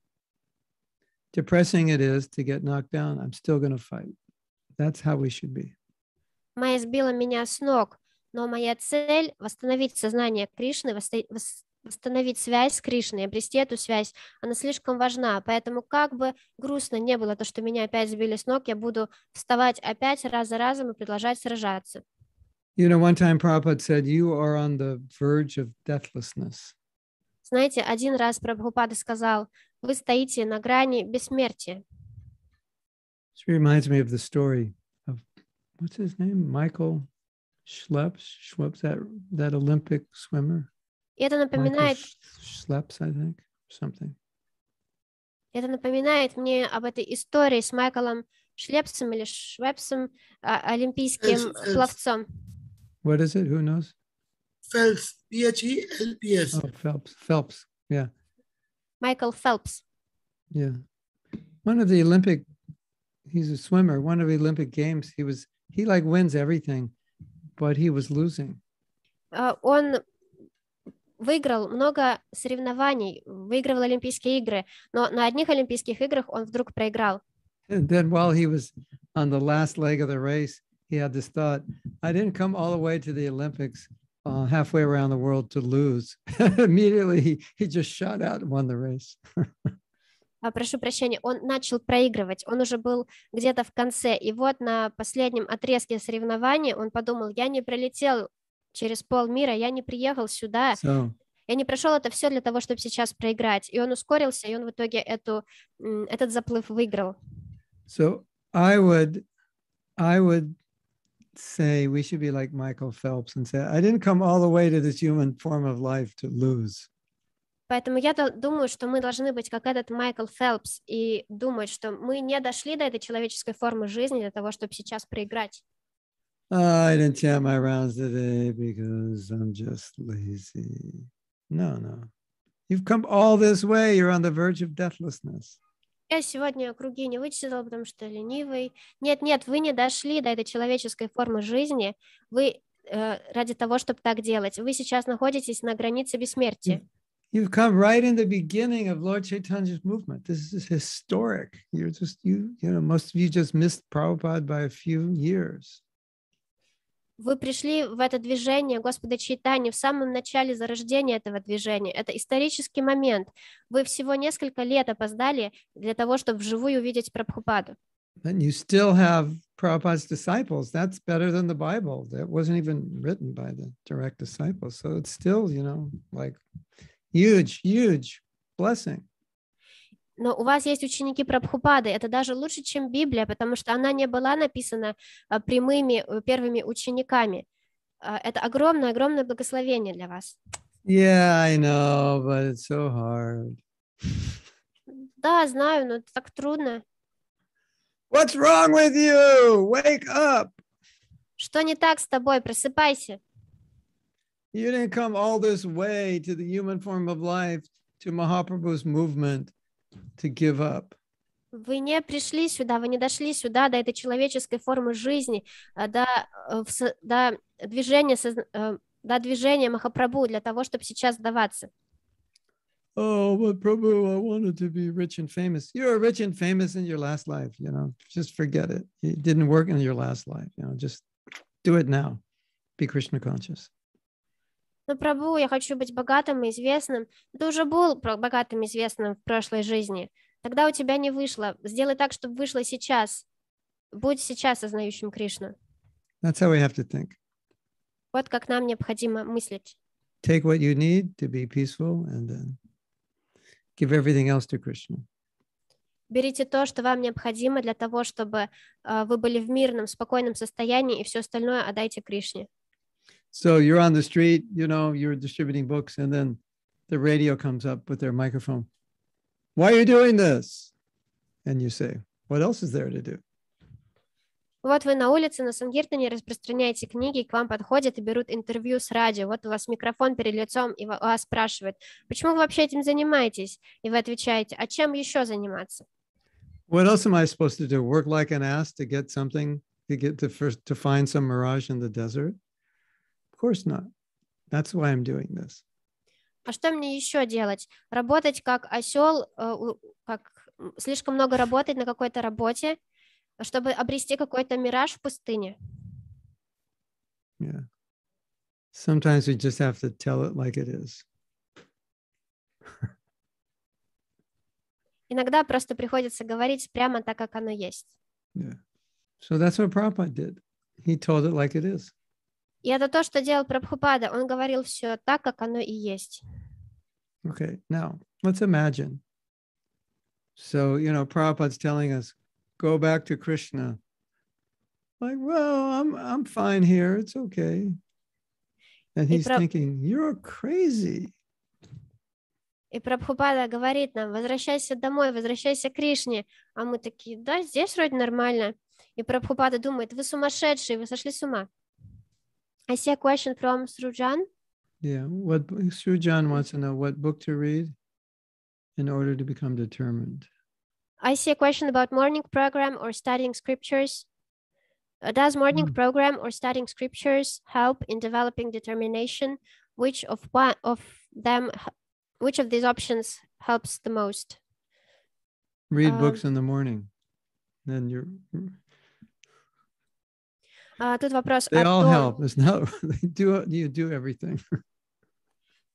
depressing it is to get knocked down. I'm still going to fight. That's how we should be. Майя сбила меня с ног, но моя цель – восстановить сознание Кришны, восстановить связь с Кришной, обрести эту связь, она слишком важна. Поэтому как бы грустно не было то, что меня опять сбили с ног, я буду вставать опять раз за разом и продолжать сражаться. You know, one time Prabhupada said, You are on the verge of deathlessness. Знаете, один раз Прабхупада сказал, вы стоите на грани бессмертия. This reminds me of the story of, what's his name, Michael Schleps, Schweppes, that, that Olympic swimmer. И это напоминает... Schleps, I think, something. Это напоминает мне об этой истории с Майклом Шлепсом или Швепсом, олимпийским it's, it's... пловцом. What is it? Who knows? Phelps. P H E L P S. Oh, Phelps. Phelps. Yeah. Michael Phelps. Yeah. One of the Olympic, he's a swimmer. One of the Olympic Games, he was, he like wins everything, but he was losing. Uh, он выиграл много соревнований, выигрывал Олимпийские игры, но на одних Олимпийских играх он вдруг проиграл. And then while he was on the last leg of the race, he had this thought I didn't come all the way to the Olympics uh, halfway around the world to lose. Immediately he, he just shot out and won the race. А, прошу прощения, он начал проигрывать, он уже был где-то в конце, и вот на последнем отрезке соревнований он подумал, я не пролетел через полмира, я не приехал сюда, so, я не прошел это все для того, чтобы сейчас проиграть, и он ускорился, и он в итоге эту, этот заплыв выиграл. So I would, I would say we should be like Michael Phelps and say, I didn't come all the way to this human form of life to lose. Поэтому я думаю, что мы должны быть как этот Майкл Фелпс и думать, что мы не дошли до этой человеческой формы жизни для того, чтобы сейчас проиграть. I didn't chant my rounds today because I'm just lazy. No, no. You've come all this way. You're on the verge of deathlessness. я сегодня круги не вычислила, потому что ленивый. Нет, нет, вы не дошли до этой человеческой формы жизни. Вы э, ради того, чтобы так делать, вы сейчас находитесь на границе бессмертия. You've come right in the beginning of Lord Chaitanya's movement. This is historic. You're just you, you know, most of you just missed Prabhupada by a few years. Вы пришли в это движение Господочитания в самом начале зарождения этого движения. Это исторический момент. Вы всего несколько лет опоздали для того, чтобы вживую увидеть Прабхупаду. And you still have Prabhupada's disciples. That's better than the Bible. That wasn't even written by the direct disciples. So it's still, you know, like huge, huge blessing но у вас есть ученики Прабхупады, это даже лучше, чем Библия, потому что она не была написана а, прямыми э, первыми учениками. А, это огромное-огромное благословение для вас. Yeah, I know, but it's so hard. Да, знаю, но это так трудно. What's wrong with you? Wake up! Что не так с тобой? Просыпайся. You didn't come all this way to the human form of life, to Mahaprabhu's movement. to give up. Вы не пришли сюда, вы не дошли сюда до этой человеческой формы жизни, э, до, э, до движения, э, до движения Махапрабху для того, чтобы сейчас сдаваться. Oh, but Prabhu, I wanted to be rich and famous. You were rich and famous in your last life, you know. Just forget it. It didn't work in your last life, you know. Just do it now. Be Krishna conscious. Ну, Прабу, я хочу быть богатым и известным. Ты уже был богатым и известным в прошлой жизни. Тогда у тебя не вышло. Сделай так, чтобы вышло сейчас. Будь сейчас ознающим Кришну. That's how we have to think. Вот как нам необходимо мыслить. Take what you need to be peaceful and then give everything else to Krishna. Берите то, что вам необходимо для того, чтобы э, вы были в мирном, спокойном состоянии, и все остальное отдайте Кришне. So you're on the street, you know, you're distributing books, and then the radio comes up with their microphone. Why are you doing this? And you say, What else is there to do? Вот вы на улице на Сангиртоне распространяете книги, к вам подходят и берут интервью с радио. Вот у вас микрофон перед лицом, и вас спрашивают, почему вы вообще этим занимаетесь? И вы отвечаете, а чем еще заниматься? What else am I supposed to do? Work like an ass to get something, to get to first to find some mirage in the desert? course not. That's why I'm doing this. А что мне еще делать? Работать как осел, э, как слишком много работать на какой-то работе, чтобы обрести какой-то мираж в пустыне? Yeah. Sometimes we just have to tell it like it is. Иногда просто приходится говорить прямо так, как оно есть. Yeah. So that's what Prabhupada did. He told it like it is. И это то, что делал Прабхупада. Он говорил все так, как оно и есть. Okay, now let's imagine. So, you know, Prabhupada's telling us, go back to Krishna. Like, well, I'm, I'm fine here. It's okay. And he's Праб... thinking, you're crazy. И Прабхупада говорит нам, возвращайся домой, возвращайся к Кришне. А мы такие, да, здесь вроде нормально. И Прабхупада думает, вы сумасшедшие, вы сошли с ума. I see a question from Srujan. Yeah, what Srujan wants to know what book to read in order to become determined. I see a question about morning program or studying scriptures. Uh, does morning mm. program or studying scriptures help in developing determination? Which of one of them, which of these options helps the most? Read um, books in the morning, then you're А, тут вопрос They all help. It's not, they do, you do everything.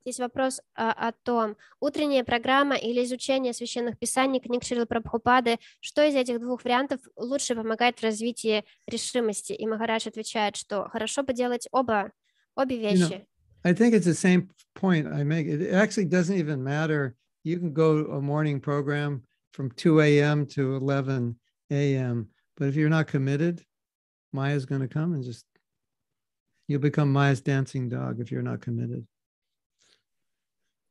Здесь вопрос а, о том, утренняя программа или изучение священных писаний книг Шрила Прабхупады, что из этих двух вариантов лучше помогает в развитии решимости? И Махарадж отвечает, что хорошо бы делать оба, обе вещи. You know, I think it's the same point I make. It actually doesn't even matter. You can go a morning program from 2 a.m. to 11 a.m., but if you're not committed, Maya's going to come and just, you'll become Maya's dancing dog if you're not committed.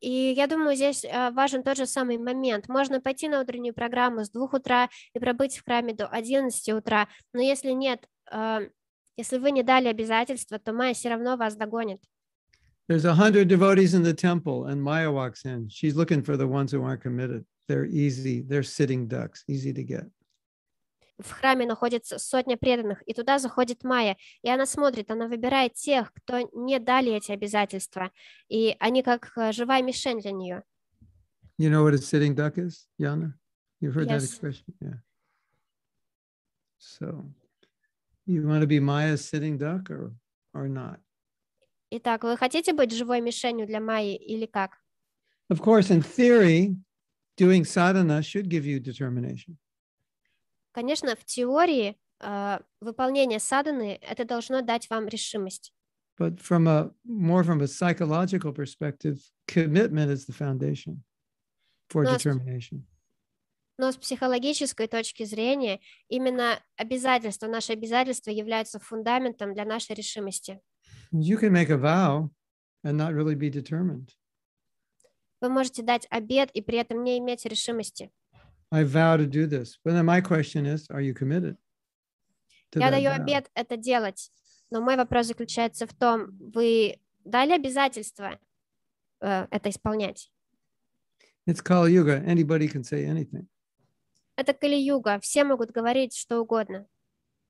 И я думаю, здесь э, важен тот же самый момент. Можно пойти на утреннюю программу с двух утра и пробыть в храме до 11 утра, но если нет, э, если вы не дали обязательства, то Майя все равно вас догонит. There's a hundred devotees in the temple, and Maya walks in. She's looking for the ones who aren't committed. They're easy. They're sitting ducks, easy to get. в храме находится сотня преданных, и туда заходит Майя, и она смотрит, она выбирает тех, кто не дали эти обязательства, и они как э, живая мишень для нее. You know what a sitting duck is, Yana? You've heard yes. that expression, yeah. So, you want to be Maya's sitting duck or, or not? Итак, вы хотите быть живой мишенью для Майи или как? Of course, in theory, doing sadhana should give you determination. Конечно, в теории э, выполнение саданы это должно дать вам решимость. But from a more from a psychological perspective, commitment is the foundation for но determination. С, но с психологической точки зрения именно обязательства, наши обязательства являются фундаментом для нашей решимости. You can make a vow and not really be determined. Вы можете дать обед и при этом не иметь решимости. I vow to do this. But then my question is, are you committed? Я даю обед это делать. Но мой вопрос заключается в том, вы дали обязательство э, это исполнять? It's Kali Yuga. Anybody can say anything. Это Кали Юга. Все могут говорить что угодно.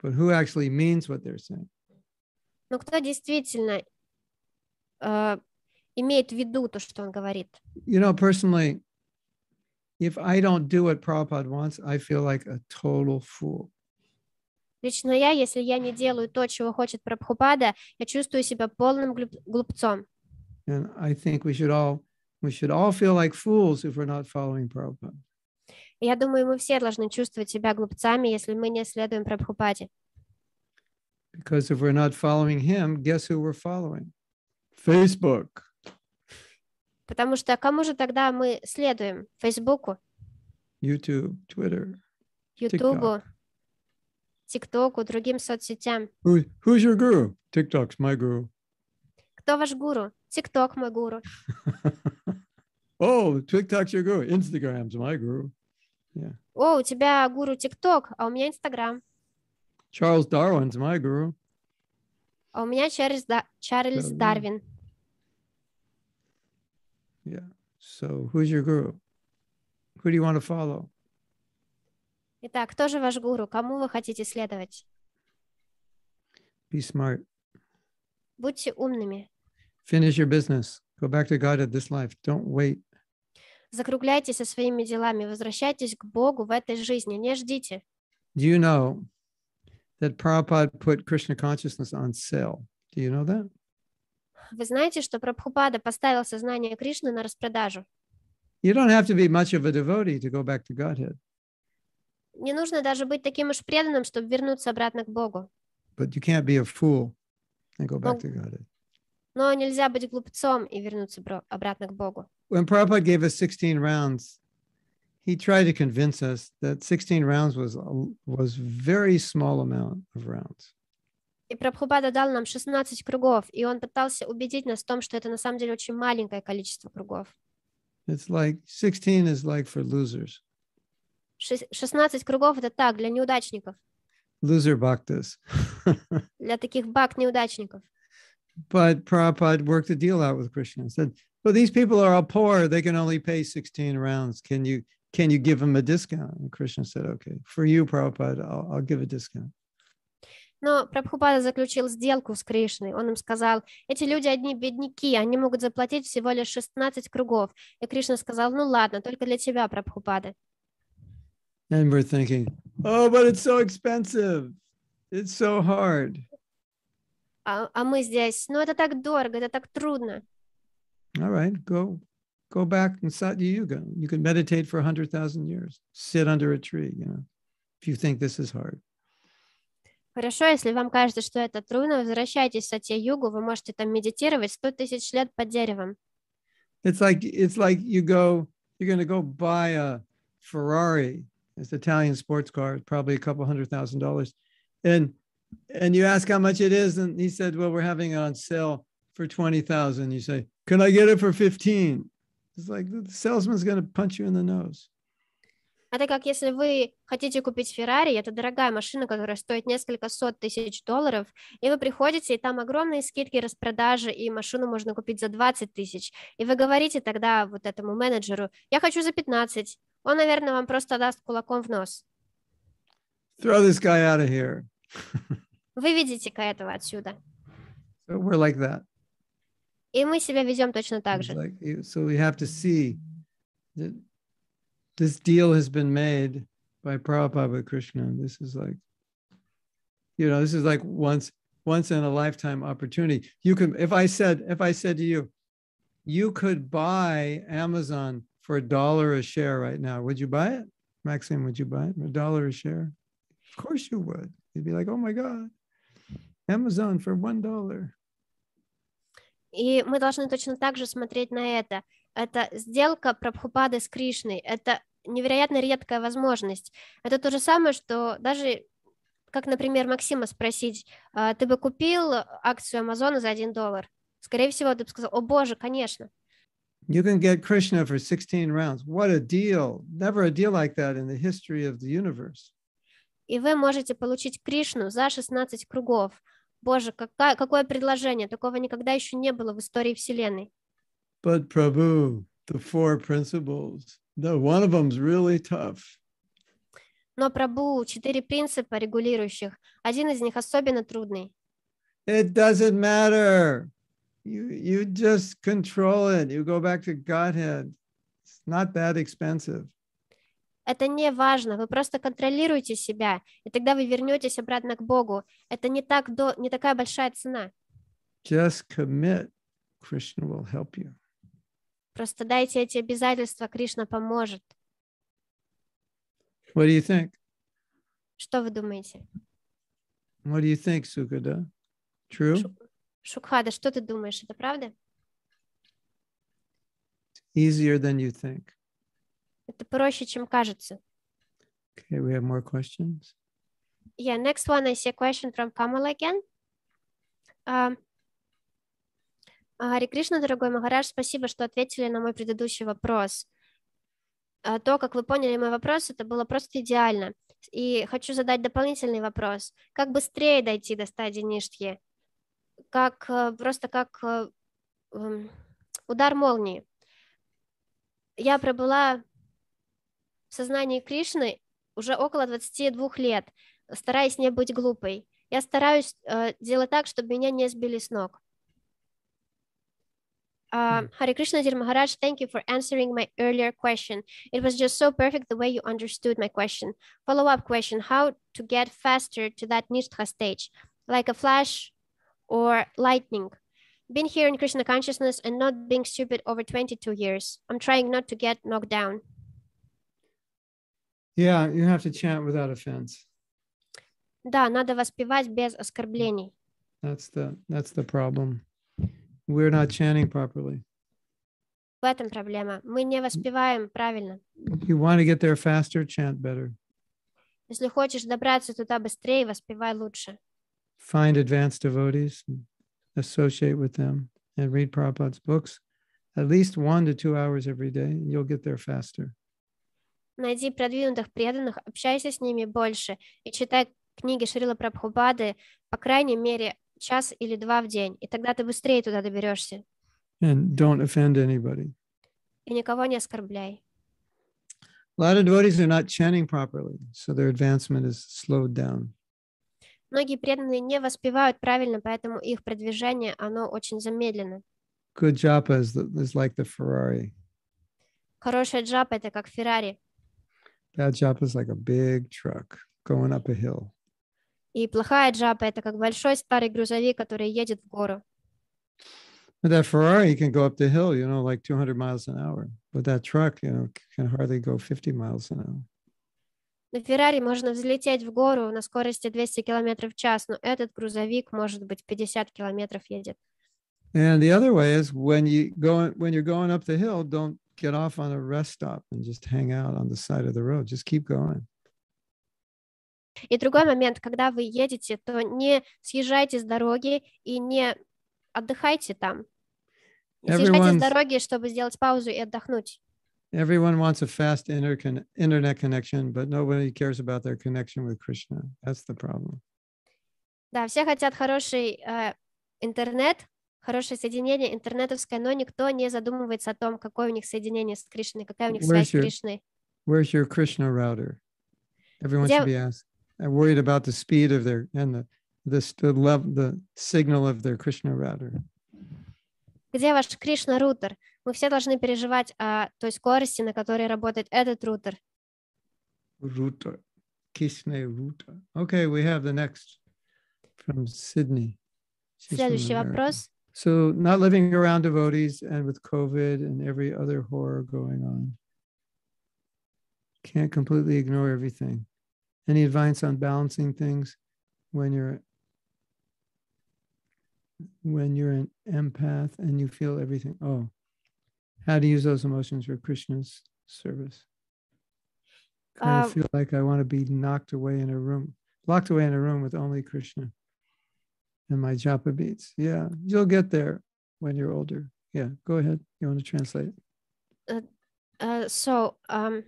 But who actually means what they're saying? Но кто действительно э, имеет в виду то, что он говорит? You know, personally, If I don't do what Prabhupada wants, I feel like a total fool. Лично я, если я не делаю то, чего хочет Прабхупада, я чувствую себя полным глупцом. And I think we should all we should all feel like fools if we're not following Prabhupada. Я думаю, мы все должны чувствовать себя глупцами, если мы не следуем Прабхупаде. Because if we're not following him, guess who we're following? Facebook. Потому что кому же тогда мы следуем? Фейсбуку? YouTube, Twitter, Ютубу, ТикТоку, другим соцсетям. Who, who's your guru? TikTok's my guru. Кто ваш гуру? ТикТок мой гуру. oh, TikTok's your guru. Instagram's my guru. Yeah. О, у тебя гуру ТикТок, а у меня Инстаграм. Charles Darwin's my guru. А у меня Чарльз, да... Чарльз Дарвин. Дарвин. Yeah. So, who's your guru? Who do you want to follow? Итак, кто же ваш гуру? Кому вы хотите следовать? Be smart. Будьте умными. Finish your business. Go back to God in this life. Don't wait. Закругляйтесь со своими делами. Возвращайтесь к Богу в этой жизни. Не ждите. Do you know that Prabhupada put Krishna consciousness on sale? Do you know that? Вы знаете, что Прабхупада поставил сознание Кришны на распродажу. You don't have to be much of a devotee to go back to Godhead. Не нужно даже быть таким уж преданным, чтобы вернуться обратно к Богу. But you can't be a fool and go back to Godhead. Но нельзя быть глупцом и вернуться обратно к Богу. When Prabhupada gave us 16 rounds, he tried to convince us that 16 rounds was was very small amount of rounds. и Прабхупада дал нам 16 кругов, и он пытался убедить нас в том, что это на самом деле очень маленькое количество кругов. It's like 16 is like for losers. 16 кругов это так для неудачников. Loser bhaktas. для таких бхакт неудачников. But Prabhupada worked a deal out with Krishna and said, "Well, these people are all poor; they can only pay 16 rounds. Can you can you give them a discount?" And Krishna said, "Okay, for you, Prabhupada, I'll, I'll give a discount." Но Прабхупада заключил сделку с Кришной. Он им сказал, эти люди одни бедняки, они могут заплатить всего лишь 16 кругов. И Кришна сказал, ну ладно, только для тебя, Прабхупада. And we're thinking, oh, but it's so expensive. It's so hard. А, а мы здесь, ну это так дорого, это так трудно. All right, go, go back in Satya Yuga. You can meditate for 100,000 years, sit under a tree, you know, if you think this is hard. Хорошо, если вам кажется, что это трудно, возвращайтесь в Сатья-югу, вы можете там медитировать 100 тысяч лет под деревом. It's like, it's like you go, you're going to go buy a Ferrari, it's an Italian sports car, probably a couple hundred thousand dollars. And, and you ask how much it is, and he said, well, we're having it on sale for 20,000. You say, can I get it for 15? It's like the salesman's going to punch you in the nose. Это как если вы хотите купить Феррари, это дорогая машина, которая стоит несколько сот тысяч долларов, и вы приходите, и там огромные скидки, распродажи, и машину можно купить за 20 тысяч. И вы говорите тогда вот этому менеджеру, я хочу за 15. Он, наверное, вам просто даст кулаком в нос. Throw this guy out of here. Выведите-ка этого отсюда. So we're like that. И мы себя ведем точно так же. Like, so we have to see that this deal has been made by Prabhupada with Krishna. This is like, you know, this is like once once in a lifetime opportunity. You can, if I said, if I said to you, you could buy Amazon for a dollar a share right now. Would you buy it? Maxim, would you buy it? A dollar a share? Of course you would. You'd be like, oh my God, Amazon for one dollar. И мы должны точно так же смотреть на это. Это сделка Прабхупады с Кришной. Это невероятно редкая возможность. Это то же самое, что даже как, например, Максима спросить, «А, ты бы купил акцию Амазона за 1 доллар? Скорее всего, ты бы сказал, о боже, конечно. You can get Krishna for 16 rounds. What a deal. Never a deal like that in the history of the universe. И вы можете получить Кришну за 16 кругов. Боже, какая, какое предложение. Такого никогда еще не было в истории Вселенной. But Prabhu, the four principles, No, one of them's really tough. Но Прабу четыре принципа регулирующих. Один из них особенно трудный. It doesn't matter. You, you just control it. You go back to Godhead. It's not that expensive. Это не важно. Вы просто контролируете себя, и тогда вы вернетесь обратно к Богу. Это не, так до, не такая большая цена. Just commit. Krishna will help you. Просто дайте эти обязательства, Кришна поможет. What do you think? Что вы думаете? What do you think, Sukada? True? Шукхада, что ты думаешь, это правда? Easier than you think. Это проще, чем кажется. Okay, we have more questions. Yeah, next one I see a question from Kamal again. Um, Ари Кришна, дорогой Махараш, спасибо, что ответили на мой предыдущий вопрос. А, то, как вы поняли мой вопрос, это было просто идеально. И хочу задать дополнительный вопрос. Как быстрее дойти до стадии ништхи? Как э, просто как э, эм, удар молнии. Я пробыла в сознании Кришны уже около 22 лет, стараясь не быть глупой. Я стараюсь э, делать так, чтобы меня не сбили с ног. Um, Hare Krishna Dear Maharaj, thank you for answering my earlier question. It was just so perfect the way you understood my question. Follow up question How to get faster to that Nishtha stage, like a flash or lightning? Been here in Krishna consciousness and not being stupid over 22 years. I'm trying not to get knocked down. Yeah, you have to chant without offense. Да, надо воспевать без оскорблений. That's the, that's the problem. We're not mm. chanting properly. В этом проблема. Мы не воспеваем правильно. You want to get there faster, chant better. Если хочешь добраться туда быстрее, воспевай лучше. Find advanced devotees, associate with them, and read Prabhupada's books at least one to two hours every day, and you'll get there faster. Найди продвинутых преданных, общайся с ними больше и читай книги Шрила Прабхупады по крайней мере час или два в день, и тогда ты быстрее туда доберешься. And don't offend anybody. И никого не оскорбляй. A lot of devotees are not chanting properly, so their advancement is slowed down. Многие преданные не воспевают правильно, поэтому их продвижение, оно очень замедлено. Good japa is, the, is like the Ferrari. Хорошая джапа — это как Феррари. Bad japa is like a big truck going up a hill. И плохая джапа — это как большой старый грузовик, который едет в гору. that Ferrari can go up the hill, you know, like 200 miles an hour. But that truck, you know, can hardly go 50 miles an hour. На Феррари можно взлететь в гору на скорости 200 км в час, но этот грузовик, может быть, 50 километров едет. And the other way is when you go when you're going up the hill, don't get off on a rest stop and just hang out on the side of the road. Just keep going. И другой момент, когда вы едете, то не съезжайте с дороги и не отдыхайте там. Съезжайте с дороги, чтобы сделать паузу и отдохнуть. Everyone wants a fast internet connection, but nobody cares about their connection with Krishna. That's the problem. Да, все хотят хороший э, интернет, хорошее соединение интернетовское, но никто не задумывается о том, какое у них соединение с Кришной, какая у них связь с Кришной. Where's your Krishna router? Everyone Где... should be asked. I'm worried about the speed of their and the the, the level the signal of their Krishna router. Где ваш Кришна рутер? Мы все должны переживать о той скорости, на которой работает этот рутер. Router. Кришна router. Okay, we have the next from Sydney. She's Следующий вопрос. So not living around devotees and with COVID and every other horror going on. Can't completely ignore everything. Any advice on balancing things when you're when you're an empath and you feel everything? Oh, how to use those emotions for Krishna's service? Kind of um, feel like I want to be knocked away in a room, locked away in a room with only Krishna and my japa beats. Yeah, you'll get there when you're older. Yeah, go ahead. You want to translate? Uh, uh, so um,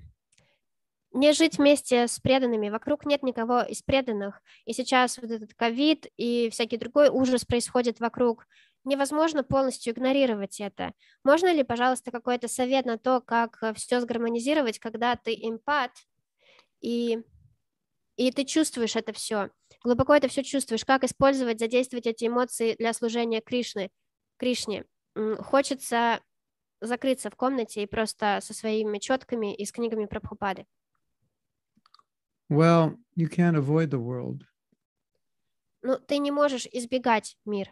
не жить вместе с преданными, вокруг нет никого из преданных, и сейчас вот этот ковид и всякий другой ужас происходит вокруг, невозможно полностью игнорировать это. Можно ли, пожалуйста, какой-то совет на то, как э, все сгармонизировать, когда ты эмпат, и, и ты чувствуешь это все, глубоко это все чувствуешь, как использовать, задействовать эти эмоции для служения Кришны, Кришне. Хочется закрыться в комнате и просто со своими четками и с книгами про Пхупады. Well, you can't avoid the world. Ну, ты не можешь избегать мир.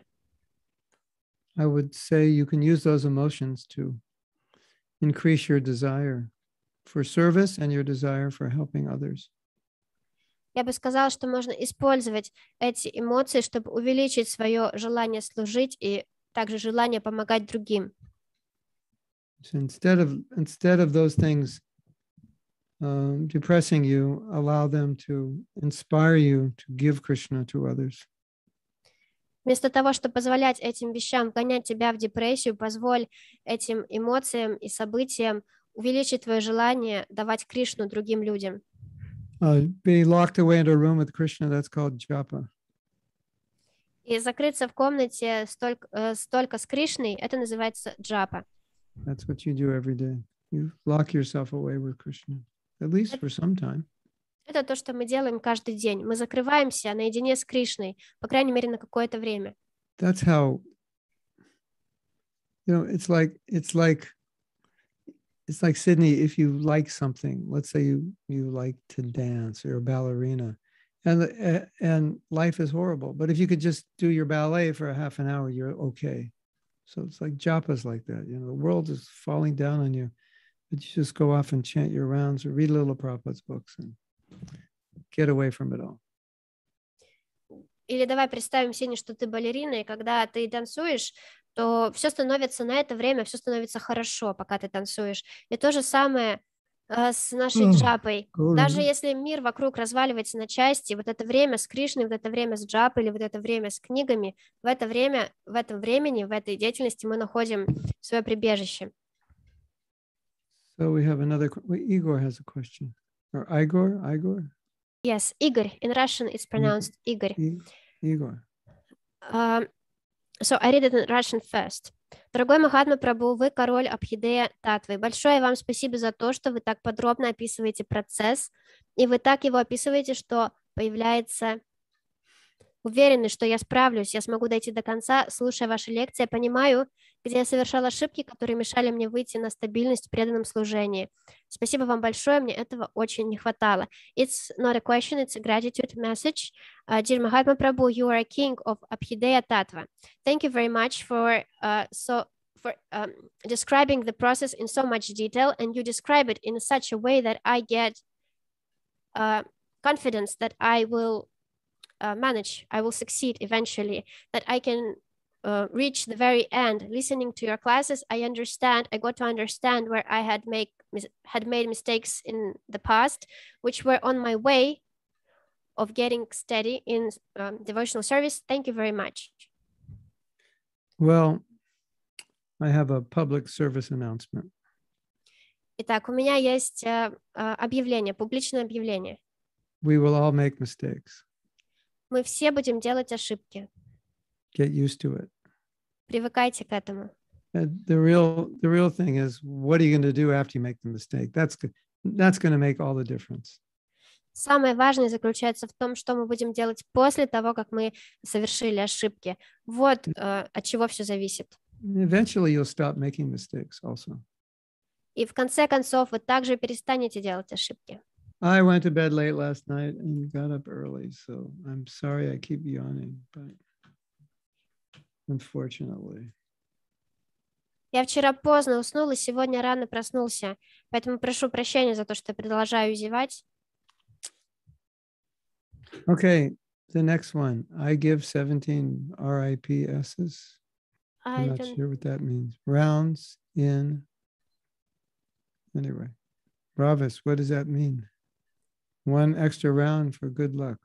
I would say you can use those emotions to increase your desire for service and your desire for helping others. Я бы сказала, что можно использовать эти эмоции, чтобы увеличить свое желание служить и также желание помогать другим. So instead of instead of those things um, depressing you, allow them to inspire you to give Krishna to others. Вместо того, чтобы позволять этим вещам гонять тебя в депрессию, позволь этим эмоциям и событиям увеличить твое желание давать Кришну другим людям. Uh, be locked away in a room with Krishna, that's called japa. И закрыться в комнате столько, э, столько с Кришной, это называется джапа. That's what you do every day. You lock yourself away with Krishna at least for some time. Это то, что мы делаем каждый день. Мы закрываемся наедине с Кришной, по крайней мере, на какое-то время. That's how you know, it's like it's like it's like Sydney, if you like something, let's say you you like to dance, you're a ballerina, and eh, and life is horrible. But if you could just do your ballet for a half an hour, you're okay. So it's like japa is like that. You know, the world is falling down on you. But you just go off and chant your rounds or read Little Prabhupada's books and get away from it all. Или давай представим, Сеня, что ты балерина, и когда ты танцуешь, то все становится на это время, все становится хорошо, пока ты танцуешь. И то же самое э, с нашей джапой. Даже если мир вокруг разваливается на части, вот это время с Кришной, вот это время с джапой или вот это время с книгами, в это время, в этом времени, в этой деятельности мы находим свое прибежище. So we have another. Igor has a question, or Igor, Igor. Yes, Igor. In Russian, it's pronounced Igor. Igor. Um, so I read it in Russian first. Дорогой Махатма Прабу, вы король Абхидея Татвы. Большое вам спасибо за то, что вы так подробно описываете процесс, и вы так его описываете, что появляется Уверены, что я справлюсь, я смогу дойти до конца, слушая ваши лекции, я понимаю, где я совершал ошибки, которые мешали мне выйти на стабильность в преданном служении. Спасибо вам большое, мне этого очень не хватало. It's not a question, it's a gratitude message. Uh, dear Mahatma Prabhu, you are a king of Abhideya Tattva. Thank you very much for uh, so for um, describing the process in so much detail, and you describe it in such a way that I get uh, confidence that I will uh, manage, I will succeed eventually, that I can uh, reach the very end. Listening to your classes, I understand, I got to understand where I had, make, had made mistakes in the past, which were on my way of getting steady in um, devotional service. Thank you very much. Well, I have a public service announcement. Итак, у меня есть uh, объявление, публичное объявление. We will all make mistakes. Мы все будем делать ошибки. Get used to it. Привыкайте к этому. Uh, the real, the real thing is, what are you going to do after you make the mistake? That's, that's going to make all the difference. Самое важное заключается в том, что мы будем делать после того, как мы совершили ошибки. Вот э, от чего все зависит. Eventually you'll stop making mistakes also. И в конце концов вы также перестанете делать ошибки. I went to bed late last night and got up early, so I'm sorry I keep yawning, but unfortunately. Я вчера поздно уснул и сегодня рано проснулся, поэтому прошу прощения за то, что продолжаю зевать. Okay, the next one. I give 17 RIPSs. I'm not sure what that means. Rounds in. Anyway, Ravis, what does that mean? One extra round for good luck.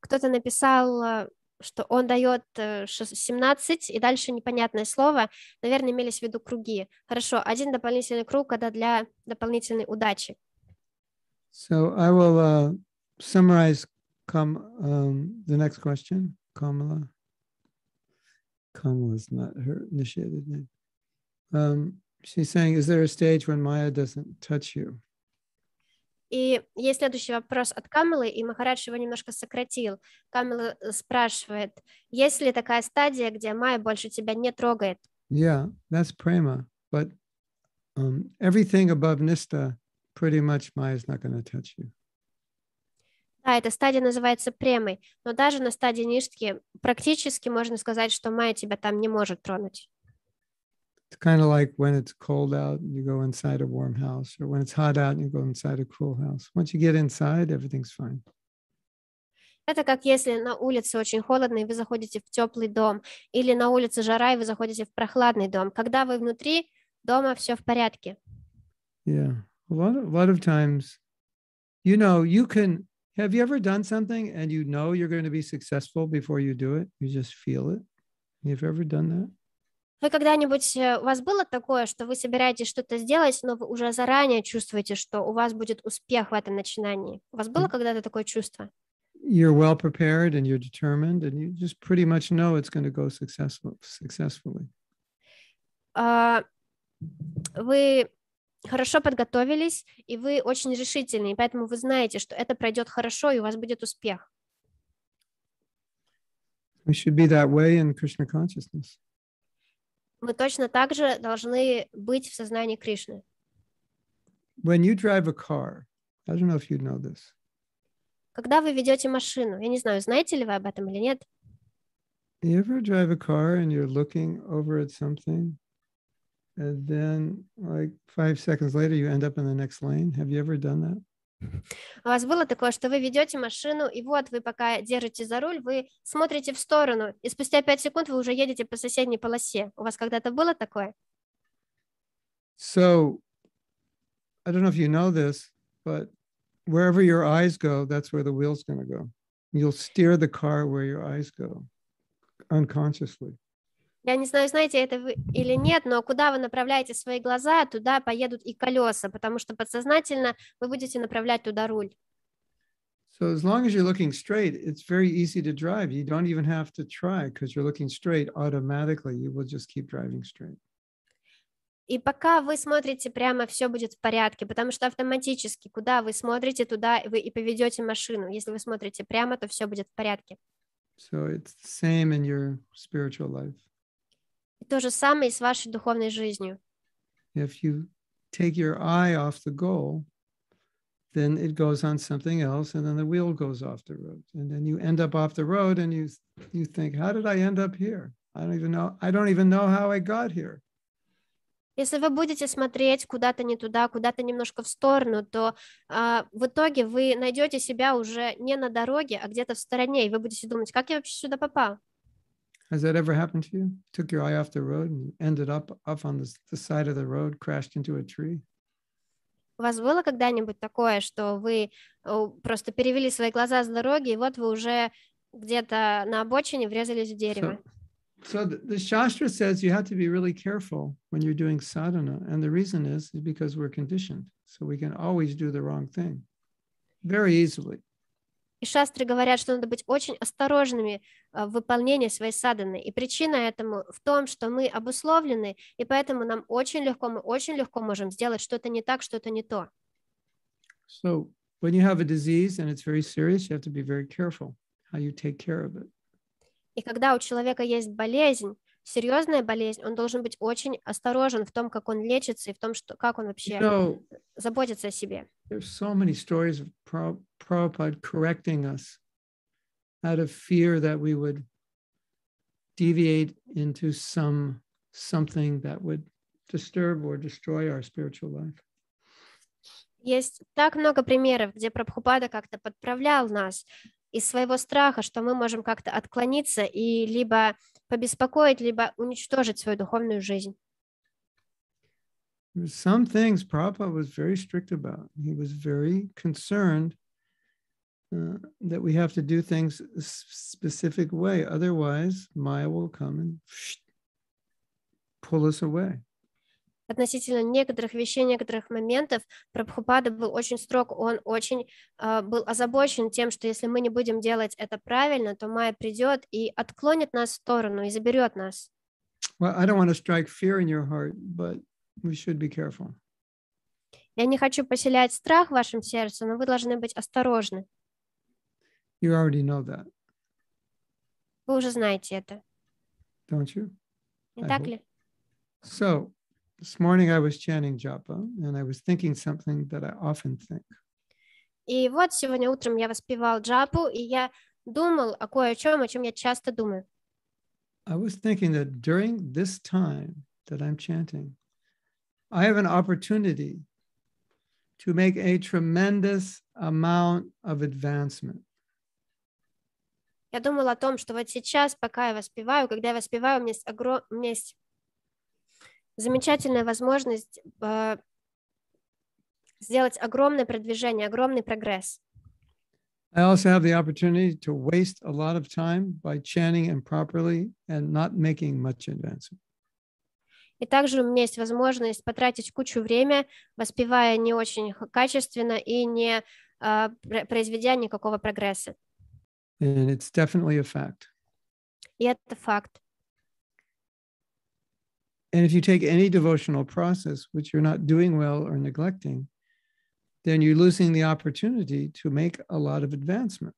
Кто-то написал, что он дает 17 и дальше непонятное слово. Наверное, имелись в виду круги. Хорошо, один дополнительный круг это для дополнительной удачи. So I will uh, summarize com, um, the next question, Kamala. Kamala is not her initiated name. Um, she's saying, is there a stage when Maya doesn't touch you? И есть следующий вопрос от Камилы, и Махарадж его немножко сократил. Камила э, спрашивает, есть ли такая стадия, где Майя больше тебя не трогает? Yeah, that's prema, but um, everything above nista, pretty much Майя is not going to touch you. Да, эта стадия называется премой, но даже на стадии ништки практически можно сказать, что Майя тебя там не может тронуть. It's kind of like when it's cold out and you go inside a warm house, or when it's hot out and you go inside a cool house. Once you get inside, everything's fine. Это как если на улице очень холодно, и вы заходите в теплый дом, или на улице жара, и вы заходите в прохладный дом. Когда вы внутри дома, все в порядке. Yeah, a lot of, a lot of times, you know, you can, have you ever done something and you know you're going to be successful before you do it? You just feel it. You've ever done that? Вы когда-нибудь, э, у вас было такое, что вы собираетесь что-то сделать, но вы уже заранее чувствуете, что у вас будет успех в этом начинании? У вас было когда-то такое чувство? You're well prepared and you're determined and you just pretty much know it's going to go successful, successfully. Uh, вы хорошо подготовились, и вы очень решительны, поэтому вы знаете, что это пройдет хорошо, и у вас будет успех. We should be that way in Krishna consciousness мы точно так же должны быть в сознании Кришны. When you drive a car, I don't know if you know this. Когда вы ведете машину, я не знаю, знаете ли вы об этом или нет. You ever drive a car and you're looking over at something, and then like five seconds later you end up in the next lane? Have you ever done that? А у вас было такое, что вы ведете машину, и вот вы пока держите за руль, вы смотрите в сторону, и спустя 5 секунд вы уже едете по соседней полосе. У вас когда-то было такое? So, I don't know if you know this, but wherever your eyes go, that's where the wheel's going to go. You'll steer the car where your eyes go unconsciously. Я не знаю, знаете это вы или нет, но куда вы направляете свои глаза, туда поедут и колеса, потому что подсознательно вы будете направлять туда руль. So as long as you're looking straight, it's very easy to drive. You don't even have to try because you're looking straight automatically. You will just keep driving straight. И пока вы смотрите прямо, все будет в порядке, потому что автоматически, куда вы смотрите, туда вы и поведете машину. Если вы смотрите прямо, то все будет в порядке. So it's the same in your spiritual life. То же самое и с вашей духовной жизнью. If you take your eye off the goal, then it goes on something else, and then the wheel goes off the road, and then you end up off the road, and you you think, how did I end up here? I don't even know. I don't even know how I got here. Если вы будете смотреть куда-то не туда, куда-то немножко в сторону, то э, в итоге вы найдете себя уже не на дороге, а где-то в стороне, и вы будете думать, как я вообще сюда попал? Has that ever happened to you? Took your eye off the road and ended up off on the, the side of the road, crashed into a tree? У вас было когда-нибудь такое, что вы э, просто перевели свои глаза с дороги, и вот вы уже где-то на обочине врезались в дерево? So, so the, the Shastra says you have to be really careful when you're doing sadhana. And the reason is, is because we're conditioned. So we can always do the wrong thing very easily. И шастры говорят, что надо быть очень осторожными а, в выполнении своей саданы. И причина этому в том, что мы обусловлены, и поэтому нам очень легко, мы очень легко можем сделать что-то не так, что-то не то. So when you have a disease and it's very serious, you have to be very careful how you take care of it. И когда у человека есть болезнь, серьезная болезнь, он должен быть очень осторожен в том, как он лечится и в том, что, как он вообще you know, заботится о себе. so many stories of Prabhupada correcting us out of fear that we would deviate into some something that would disturb or destroy our spiritual life. Есть так много примеров, где Прабхупада как-то подправлял нас из своего страха, что мы можем как-то отклониться и либо побеспокоить, либо Some things Prabhupada was very strict about. He was very concerned uh, that we have to do things a specific way. Otherwise, Maya will come and pull us away. относительно некоторых вещей, некоторых моментов Прабхупада был очень строг, он очень э, был озабочен тем, что если мы не будем делать это правильно, то Майя придет и отклонит нас в сторону и заберет нас. Я не хочу поселять страх в вашем сердце, но вы должны быть осторожны. You already know that. Вы уже знаете это. Don't you? Не I так hope. ли? So, This morning I was chanting japa and I was thinking something that I often think. И вот сегодня утром я воспевал джапу, и я думал о кое о чем, о чем я часто думаю. I was thinking that during this time that I'm chanting, I have an opportunity to make a tremendous amount of advancement. Я думала о том, что вот сейчас, пока я воспеваю, когда я воспеваю, у меня есть, огром... у меня есть замечательная возможность э, сделать огромное продвижение, огромный прогресс. I also have the opportunity to waste a lot of time by chanting improperly and not making much advancement. И также у меня есть возможность потратить кучу времени, воспевая не очень качественно и не э, произведя никакого прогресса. And it's definitely a fact. И это факт. And if you take any devotional process which you're not doing well or neglecting, then you're losing the opportunity to make a lot of advancement.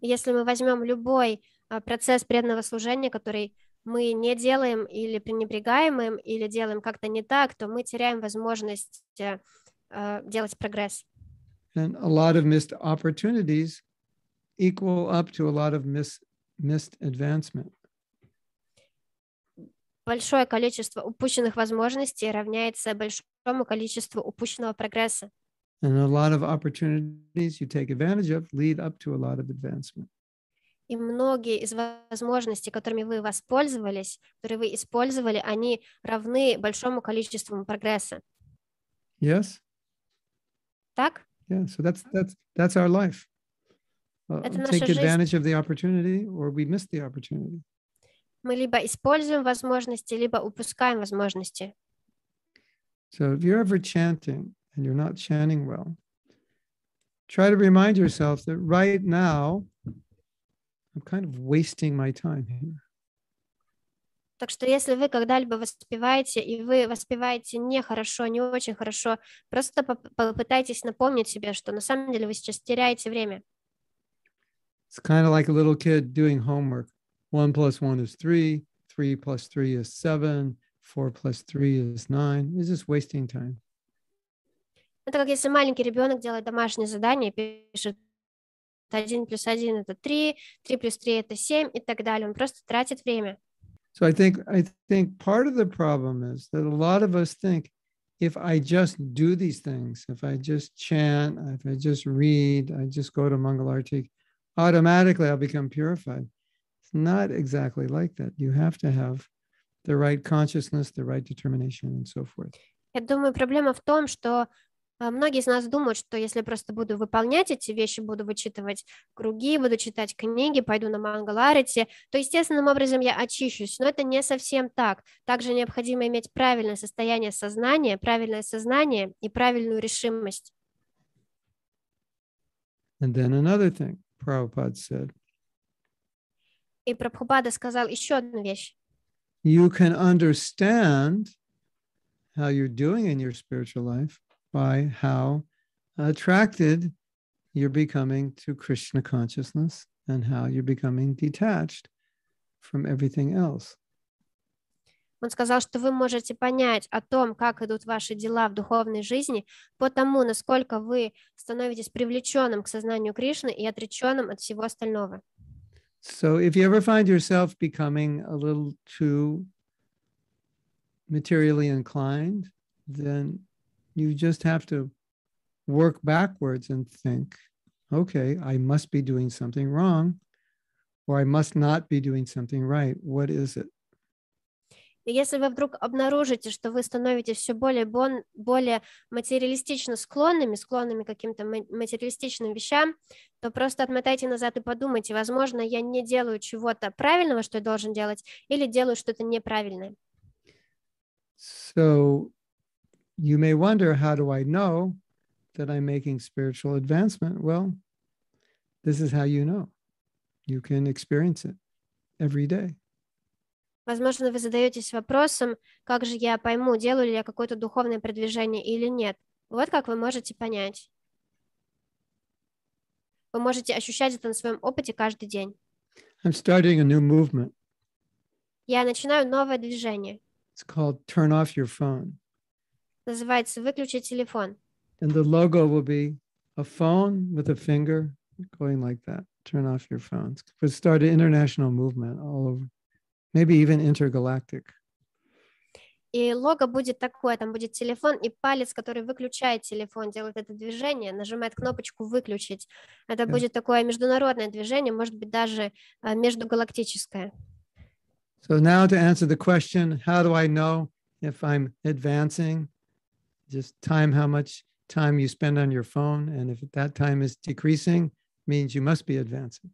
Если мы возьмем любой процесс преданного служения, который мы не делаем или пренебрегаем им, или делаем как-то не так, то мы теряем возможность э, делать прогресс. And a lot of missed opportunities equal up to a lot of miss, missed advancement. большое количество упущенных возможностей равняется большому количеству упущенного прогресса. И многие из возможностей, которыми вы воспользовались, которые вы использовали, они равны большому количеству прогресса. Yes? Так? Yeah, so that's, that's, that's our life. Uh, take advantage жизнь. of the opportunity or we miss the opportunity. Мы либо используем возможности, либо упускаем возможности. So if you're ever chanting and you're not chanting well, try to remind yourself that right now I'm kind of wasting my time here. Так что если вы когда-либо воспеваете, и вы воспеваете нехорошо, не очень хорошо, просто попытайтесь напомнить себе, что на самом деле вы сейчас теряете время. It's kind of like a little kid doing homework. 1 plus 1 is 3, 3 plus 3 is 7, 4 plus 3 is 9. Is this wasting time. Это как если маленький ребенок делает домашнее задание, пишет 1 плюс 1 это 3, 3 плюс 3 это 7 и так далее. Он просто тратит время. So I think I think part of the problem is that a lot of us think if I just do these things, if I just chant, if I just read, I just go to Mangalartik, automatically I'll become purified. It's not exactly like that. You have to have the right consciousness, the right determination and so forth. Я думаю, проблема в том, что а, Многие из нас думают, что если просто буду выполнять эти вещи, буду вычитывать круги, буду читать книги, пойду на мангаларити, то естественным образом я очищусь. Но это не совсем так. Также необходимо иметь правильное состояние сознания, правильное сознание и правильную решимость. And then another thing Prabhupada said, и Прабхупада сказал еще одну вещь. You can understand how you're doing in your spiritual life by how attracted you're becoming to Krishna consciousness and how you're becoming detached from everything else. Он сказал, что вы можете понять о том, как идут ваши дела в духовной жизни, по тому, насколько вы становитесь привлеченным к сознанию Кришны и отреченным от всего остального. So if you ever find yourself becoming a little too materially inclined, then you just have to work backwards and think, okay, I must be doing something wrong, or I must not be doing something right. What is it? И если вы вдруг обнаружите, что вы становитесь все более, бон, более материалистично склонными, склонными к каким-то материалистичным вещам, то просто отмотайте назад и подумайте, возможно, я не делаю чего-то правильного, что я должен делать, или делаю что-то неправильное. So you may wonder, how do I know that I'm making spiritual advancement? Well, this is how you know. You can experience it every day. Возможно, вы задаетесь вопросом, как же я пойму, делаю ли я какое-то духовное продвижение или нет. Вот как вы можете понять. Вы можете ощущать это на своем опыте каждый день. I'm a new Я начинаю новое движение. It's called turn off your phone. Называется выключи телефон. And the logo will be a phone with a finger going like that. Turn off your phones. We'll start international movement all over. maybe even intergalactic. И лого будет такое, там будет телефон и палец, который выключает телефон, делает это движение, нажимает кнопочку «выключить». Это yeah. будет такое международное движение, может быть, даже междугалактическое. So now to answer the question, how do I know if I'm advancing? Just time, how much time you spend on your phone. And if that time is decreasing, means you must be advancing.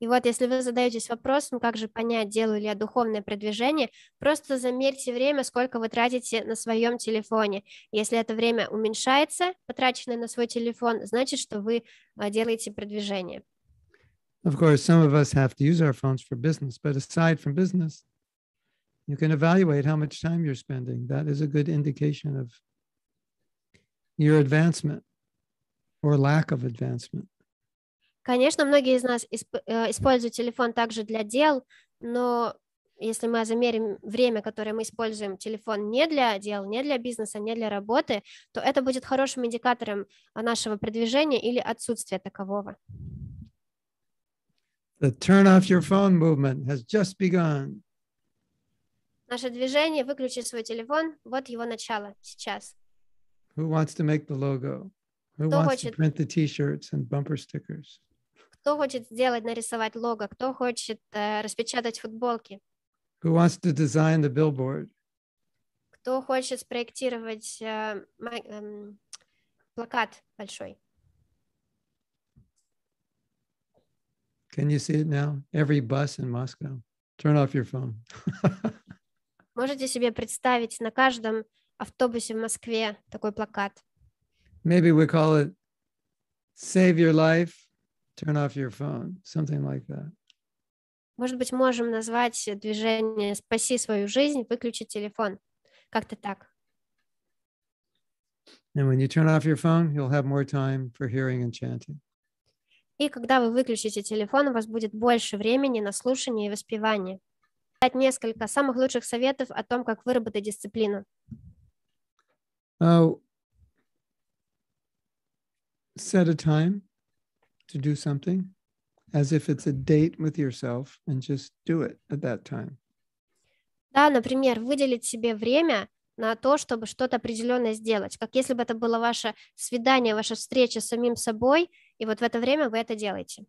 И вот если вы задаетесь вопросом, как же понять, делаю ли я духовное продвижение, просто замерьте время, сколько вы тратите на своем телефоне. Если это время уменьшается, потраченное на свой телефон, значит, что вы а, делаете продвижение. Of course, some of us have to use our phones for business, but aside from business, you can evaluate how much time you're spending. That is a good indication of your advancement or lack of advancement. Конечно, многие из нас исп э, используют телефон также для дел, но если мы замерим время, которое мы используем телефон не для дел, не для бизнеса, не для работы, то это будет хорошим индикатором а, нашего продвижения или отсутствия такового. The turn off your phone movement has just begun. Наше движение «Выключи свой телефон» — вот его начало сейчас. Who wants to make the logo? Who Кто wants хочет? to print the t-shirts and bumper stickers? Кто хочет сделать, нарисовать лого? Кто хочет э, распечатать футболки? Who wants to design the billboard? Кто хочет спроектировать э, э, плакат большой? Can you see it now? Every bus in Moscow. Turn off your phone. Можете себе представить на каждом автобусе в Москве такой плакат? Maybe we call it Save Your Life turn off your phone, something like that. Может быть, можем назвать движение «Спаси свою жизнь, выключи телефон». Как-то так. And when you turn off your phone, you'll have more time for hearing and chanting. И когда вы выключите телефон, у вас будет больше времени на слушание и воспевание. Дать несколько самых лучших советов о том, как выработать дисциплину. Oh, set a time. to do something as if it's a date with yourself and just do it at that time. Да, например, выделить себе время на то, чтобы что-то определенное сделать, как если бы это было ваше свидание, ваша встреча с самим собой, и вот в это время вы это делаете.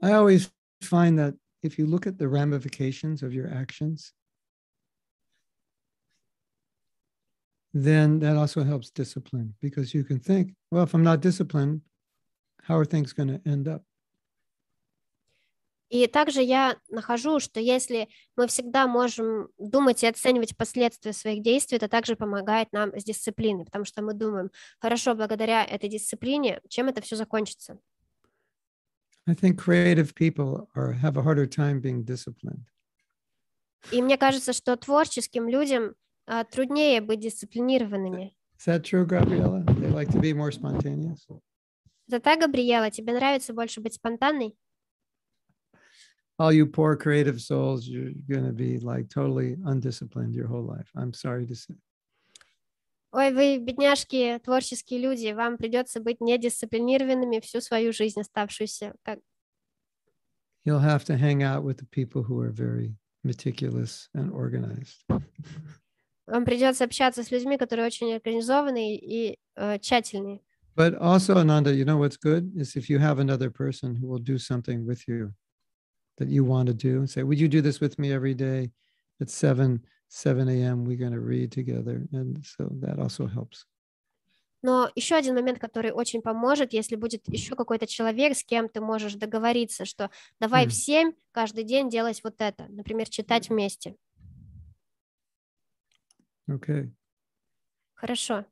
I always find that if you look at the ramifications of your actions, then that also helps discipline because you can think, well, if I'm not disciplined, how are things going to end up? И также я нахожу, что если мы всегда можем думать и оценивать последствия своих действий, это также помогает нам с дисциплиной, потому что мы думаем, хорошо, благодаря этой дисциплине, чем это все закончится. I think creative people are, have a harder time being disciplined. И мне кажется, что творческим людям труднее быть дисциплинированными. Is that true, Gabriela? They like to be more spontaneous. Это так, Габриэла? Тебе нравится больше быть спонтанной? All you poor creative souls, you're going to be like totally undisciplined your whole life. I'm sorry to say. Ой, вы, бедняжки, творческие люди, вам придется быть недисциплинированными всю свою жизнь оставшуюся. Как... You'll have to hang out with the people who are very meticulous and organized. Вам придется общаться с людьми, которые очень организованы и э, тщательны. But also, Ananda, you know what's good is if you have another person who will do something with you that you want to do. Say, would you do this with me every day at seven seven a.m. We're going to read together, and so that also helps. Но еще один момент, который очень поможет, если будет еще какой-то человек, с кем ты можешь договориться, что давай mm. в 7 каждый день делать вот это, например, читать вместе. Okay. Хорошо.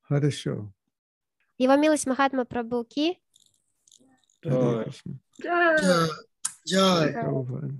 Хорошо. Его милость Махатма Прабху Ки. Да. Да.